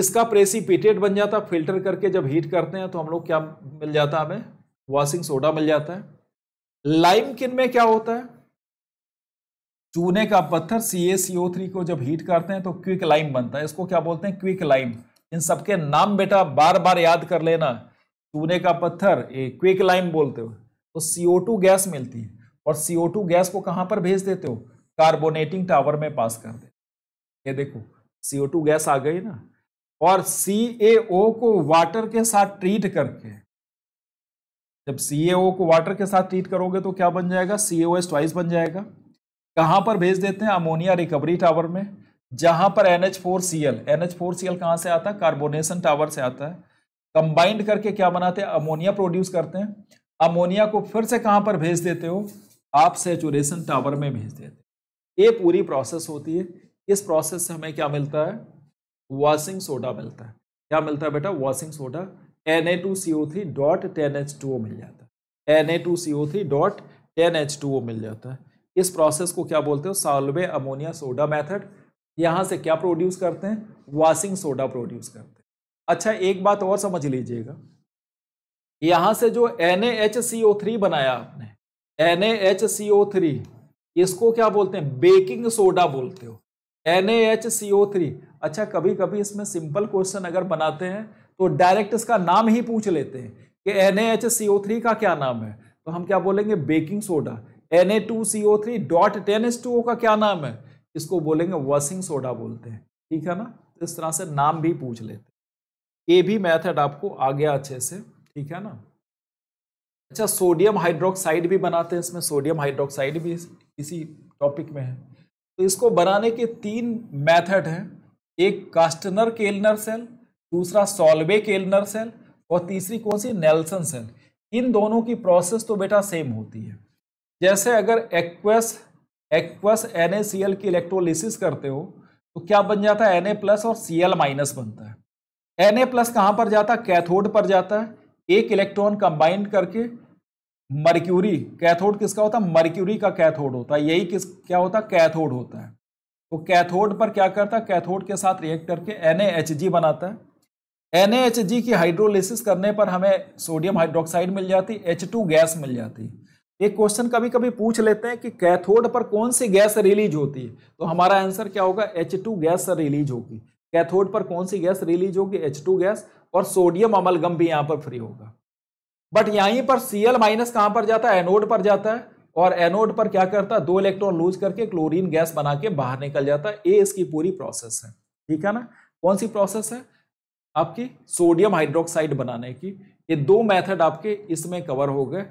इसका प्रेसिपिटेट बन जाता है फिल्टर करके जब हीट करते हैं तो हम लोग क्या मिल जाता है हमें वॉशिंग सोडा मिल जाता है लाइम किन में क्या होता है चूने का पत्थर CaCO3 को जब हीट करते हैं तो क्विक लाइम बनता है इसको क्या बोलते हैं क्विक लाइम इन सबके नाम बेटा बार बार याद कर लेना चूने का पत्थर क्विक लाइम बोलते हो तो CO2 गैस मिलती है और CO2 गैस को कहां पर भेज देते हो कार्बोनेटिंग टावर में पास कर देते ये देखो CO2 गैस आ गई ना और CaO को वाटर के साथ ट्रीट करके जब CaO को वाटर के साथ ट्रीट करोगे तो क्या बन जाएगा CaOH ट्वाइस बन जाएगा कहां पर भेज देते हैं अमोनिया रिकवरी टावर में जहां पर NH4Cl NH4Cl कहां से आता है कार्बोनेशन टावर से आता है कंबाइंड करके क्या बनाते हैं अमोनिया प्रोड्यूस करते हैं अमोनिया को फिर से कहां पर भेज देते हो आप सेचुरेशन टावर में भेज देते हैं ये पूरी प्रोसेस होती है इस प्रोसेस से हमें क्या मिलता है वॉशिंग सोडा मिलता है क्या मिलता है बेटा washing soda N A two C O three dot ten H two O मिल जाता है N A two C O three dot ten H two O मिल जाता है इस प्रोसेस को क्या बोलते हो साल्वे अमोनिया सोडा मेथड यहाँ से क्या प्रोड्यूस करते हैं वॉशिंग सोडा प्रोड्यूस करते हैं अच्छा एक बात और समझ लीजिएगा यहाँ से जो N A H C O three बनाया आपने N H C O three इसको क्या बोलते हैं बेकिंग सोडा बोलते हो N H C O three अच्छा कभी कभी इसमें सिंपल क्वेश्चन अगर बनाते हैं तो डायरेक्ट इसका नाम ही पूछ लेते हैं कि N H C O three का क्या नाम है तो हम क्या बोलेंगे baking soda N A two C O three dot ten S two O का क्या नाम है इसको बोलेंगे वॉशिंग सोडा बोलते हैं ठीक है ना तो इस तरह से नाम भी पूछ लेते हैं ये भी मैथड आपको आ गया अच्छे से ठीक है ना अच्छा सोडियम हाइड्रोक्साइड भी बनाते हैं इसमें सोडियम हाइड्रोक्साइड भी इसी टॉपिक में है तो इसको बनाने के तीन मेथड हैं एक कास्टनर केलनर सेल दूसरा सॉल्वे केलनर सेल और तीसरी कौन सी नेल्सन सेल इन दोनों की प्रोसेस तो बेटा सेम होती है जैसे अगर एक्वस एक्वस एन की इलेक्ट्रोलिसिस करते हो तो क्या बन जाता है एन और सी माइनस बनता है एन ए प्लस कहाँ पर जाता है कैथोड पर जाता है एक इलेक्ट्रॉन कंबाइन करके मर्क्यूरी कैथोड किसका होता है मर्क्यूरी का कैथोड होता है यही किस क्या होता है कैथोड होता है तो कैथोड पर क्या करता है कैथोड के साथ रिएक्ट करके एन बनाता है एन की हाइड्रोलिसिस करने पर हमें सोडियम हाइड्रोक्साइड मिल जाती एच गैस मिल जाती एक क्वेश्चन कभी कभी पूछ लेते हैं कि कैथोड पर कौन सी गैस रिलीज होती है तो हमारा आंसर क्या होगा एच गैस रिलीज होगी कैथोड पर कौन सी गैस रिलीज होगी एच गैस और सोडियम अमलगम भी यहां पर फ्री होगा बट यहीं पर Cl माइनस कहां पर जाता है एनोड पर जाता है और एनोड पर क्या करता है दो इलेक्ट्रॉन लूज करके क्लोरीन गैस बना के बाहर निकल जाता है ये इसकी पूरी प्रोसेस है ठीक है ना कौन सी प्रोसेस है आपकी सोडियम हाइड्रोक्साइड बनाने की ये दो मेथड आपके इसमें कवर हो गए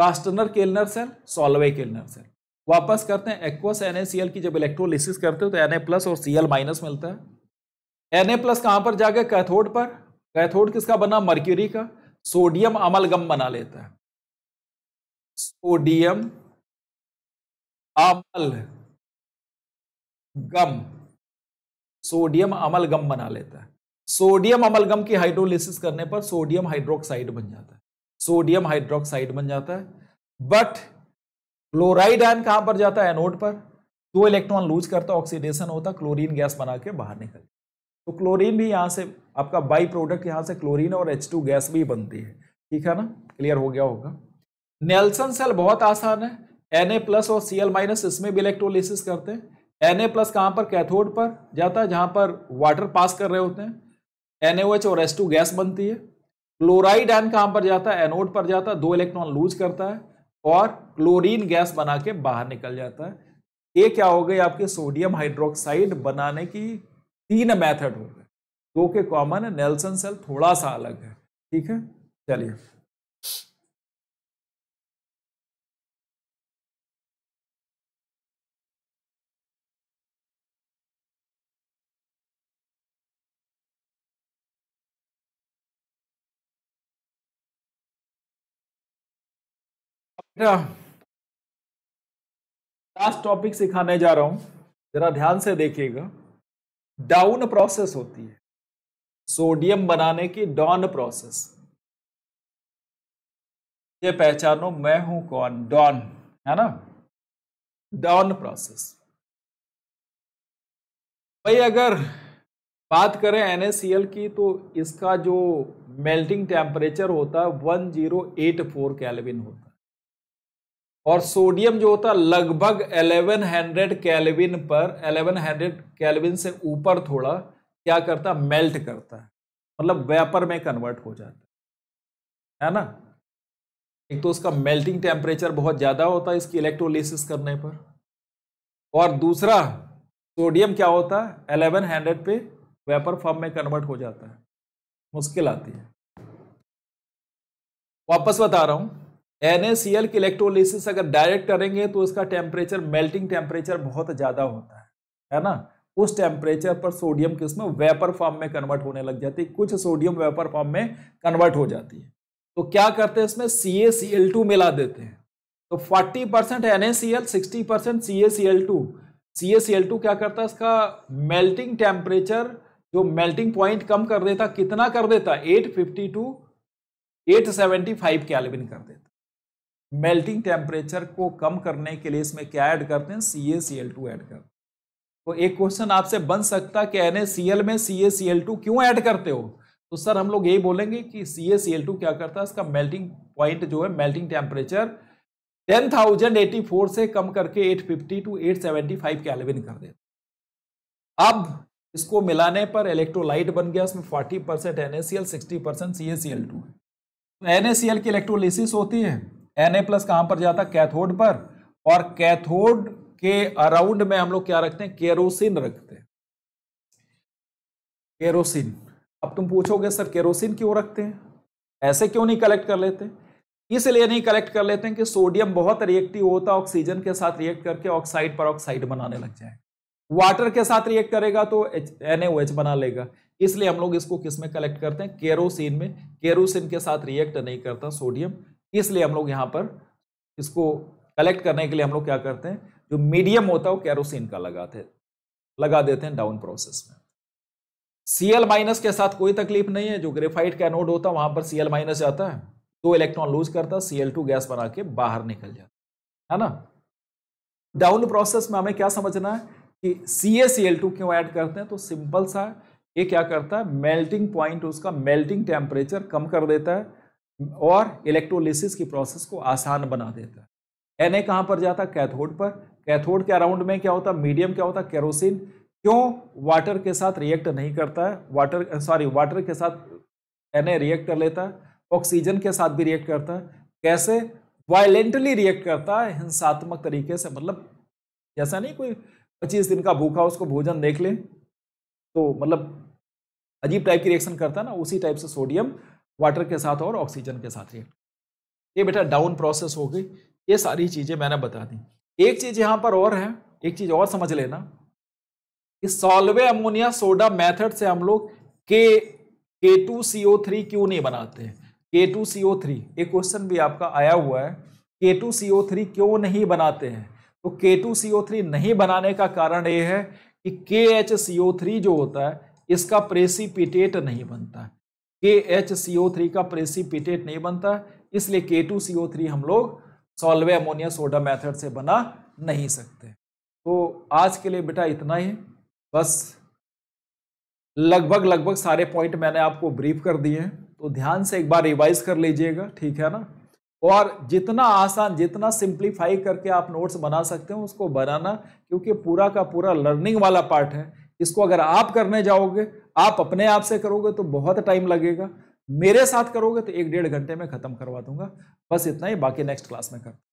Castner Kellner cell Solvay Kellner cell वापस करते हैं एक्वस एन की जब इलेक्ट्रोलिसिस करते हो तो एन प्लस और सी माइनस मिलता है एन प्लस कहां पर जाकर कैथोड पर कैथोड किसका बना मर्क्यूरी का सोडियम अमलगम बना लेता है sodium amalgam sodium amalgam बना लेता है सोडियम अमलगम की हाइड्रोलिसिस करने पर सोडियम हाइड्रोक्साइड बन जाता है सोडियम हाइड्रोक्साइड बन जाता है बट क्लोराइड आयन कहां पर जाता है एनोड पर दो इलेक्ट्रॉन लूज करता ऑक्सीडेशन होता क्लोरीन गैस बना के बाहर निकल तो क्लोरीन भी यहाँ से आपका बाई प्रोडक्ट यहाँ से क्लोरीन और एच टू गैस भी बनती है ठीक है ना क्लियर हो गया होगा नेल्सन सेल बहुत आसान है एन ए प्लस और सी एल माइनस इसमें भी इलेक्ट्रोलिसिस करते हैं एन ए प्लस कहाँ पर कैथोड पर जाता है जहाँ पर वाटर पास कर रहे होते हैं एन ओ एच और एस टू गैस बनती है क्लोराइड एन कहाँ पर जाता है एनोड पर जाता है दो इलेक्ट्रॉन लूज करता है और क्लोरीन गैस बना के बाहर निकल जाता है ये क्या हो गई आपके सोडियम हाइड्रोक्साइड बनाने की तीन मेथड हो गए दो के कॉमन है नेल्सन सेल थोड़ा सा अलग है ठीक है चलिए लास्ट अच्छा। टॉपिक सिखाने जा रहा हूं जरा ध्यान से देखिएगा डाउन प्रोसेस होती है सोडियम बनाने की डॉन प्रोसेस ये पहचानो मैं हूं कौन डॉन है ना डॉन प्रोसेस भाई अगर बात करें एनएसएल की तो इसका जो मेल्टिंग टेम्परेचर होता है 1084 केल्विन होता है और सोडियम जो होता है लगभग 1100 कैलविन पर 1100 कैलविन से ऊपर थोड़ा क्या करता है मेल्ट करता है मतलब वेपर में कन्वर्ट हो जाता है ना एक तो उसका मेल्टिंग टेम्परेचर बहुत ज़्यादा होता है इसकी इलेक्ट्रोलिसिस करने पर और दूसरा सोडियम क्या होता है हंड्रेड पे वेपर फॉर्म में कन्वर्ट हो जाता है मुश्किल आती है वापस बता रहा हूं NaCl की इलेक्ट्रोलिसिस अगर डायरेक्ट करेंगे तो इसका टेम्परेचर मेल्टिंग टेम्परेचर बहुत ज़्यादा होता है है ना उस टेम्परेचर पर सोडियम के उसमें वेपर फॉर्म में कन्वर्ट होने लग जाती है कुछ सोडियम वेपर फॉर्म में कन्वर्ट हो जाती है तो क्या करते हैं इसमें सी ए सी एल टू मिला देते हैं तो forty percent N A C L sixty percent C A C L two C A C L two क्या करता है इसका मेल्टिंग टेम्परेचर जो मेल्टिंग पॉइंट कम कर देता कितना कर देता eight fifty two eight seventy five kelvin कर देता मेल्टिंग टेम्परेचर को कम करने के लिए इसमें क्या ऐड करते हैं C A C L two add करते हैं तो एक क्वेश्चन आपसे बन सकता कि एन सी एल में C A C L two क्यों ऐड करते हो तो सर हम लोग यही बोलेंगे कि सी ए सी एल टू क्या करता है इसका मेल्टिंग पॉइंट जो है melting temperature ten thousand eighty four से कम करके eight fifty two eight seventy five kelvin कर देता अब इसको मिलाने पर इलेक्ट्रोलाइट बन गया उसमें forty percent N A C L sixty percent C A C L two है एन ए सी एल की इलेक्ट्रोलिसिस होती है एन ए प्लस कहां पर जाता कैथोड पर और कैथोड के अराउंड में हम लोग क्या रखते हैं केरोसिन रखते हैं केरोसिन अब तुम पूछोगे सर केरोसिन क्यों रखते हैं ऐसे क्यों नहीं कलेक्ट कर लेते इसलिए नहीं कलेक्ट कर लेते हैं कि सोडियम बहुत रिएक्टिव होता है ऑक्सीजन के साथ रिएक्ट करके ऑक्साइड पर ऑक्साइड बनाने लग जाए वाटर के साथ रिएक्ट करेगा तो एन बना लेगा इसलिए हम लोग इसको किस में कलेक्ट करते हैं केरोसिन में केरोसिन के साथ रिएक्ट नहीं करता सोडियम इसलिए हम लोग यहाँ पर इसको कलेक्ट करने के लिए हम लोग क्या करते हैं जो मीडियम होता है वो कैरोसिन का लगाते लगा देते हैं डाउन प्रोसेस में सीएल माइनस के साथ कोई तकलीफ नहीं है जो ग्रेफाइट का एनोड होता है वहां पर सीएल माइनस जाता है तो इलेक्ट्रॉन लूज करता है टू गैस बना के बाहर निकल जाता है ना डाउन प्रोसेस में हमें क्या समझना है कि टू क्यों ऐड करते हैं तो सिंपल सा ये क्या करता है मेल्टिंग पॉइंट उसका मेल्टिंग टेम्परेचर कम कर देता है और इलेक्ट्रोलिसिस की प्रोसेस को आसान बना देता है एन ए कहाँ पर जाता कैथोड पर कैथोड के अराउंड में क्या होता मीडियम क्या होता केरोसिन क्यों वाटर के साथ रिएक्ट नहीं करता है वाटर सॉरी वाटर के साथ एन ए रिएक्ट कर लेता है ऑक्सीजन के साथ भी रिएक्ट करता है कैसे वायलेंटली रिएक्ट करता है हिंसात्मक तरीके से मतलब ऐसा नहीं कोई पच्चीस दिन का भूखा उसको भोजन देख ले तो मतलब अजीब टाइप की रिएक्शन करता है ना उसी टाइप से सोडियम वाटर के साथ और ऑक्सीजन के साथ रिएक्ट ये बेटा डाउन प्रोसेस हो गई ये सारी चीज़ें मैंने बता दी एक चीज़ यहाँ पर और है एक चीज़ और समझ लेना कि सॉल्वे अमोनिया सोडा मेथड से हम लोग के के टू सी ओ थ्री क्यों नहीं बनाते हैं के टू सीओ थ्री एक क्वेश्चन भी आपका आया हुआ है के टू सी ओ थ्री क्यों नहीं बनाते हैं तो के टू सी ओ थ्री नहीं बनाने का कारण ये है कि के एच सी ओ थ्री जो होता है इसका प्रेसिपिटेट नहीं बनता है K H C O three का प्रेसिपिटेट नहीं बनता इसलिए के टू सी ओ थ्री हम लोग सॉल्वे अमोनिया सोडा मेथड से बना नहीं सकते तो आज के लिए बेटा इतना ही बस लगभग लगभग सारे पॉइंट मैंने आपको ब्रीफ कर दिए हैं तो ध्यान से एक बार रिवाइज कर लीजिएगा ठीक है ना और जितना आसान जितना सिंप्लीफाई करके आप नोट्स बना सकते हो उसको बनाना क्योंकि पूरा का पूरा लर्निंग वाला पार्ट है इसको अगर आप करने जाओगे आप अपने आप से करोगे तो बहुत टाइम लगेगा मेरे साथ करोगे तो एक डेढ़ घंटे में खत्म करवा दूंगा बस इतना ही बाकी नेक्स्ट क्लास में कर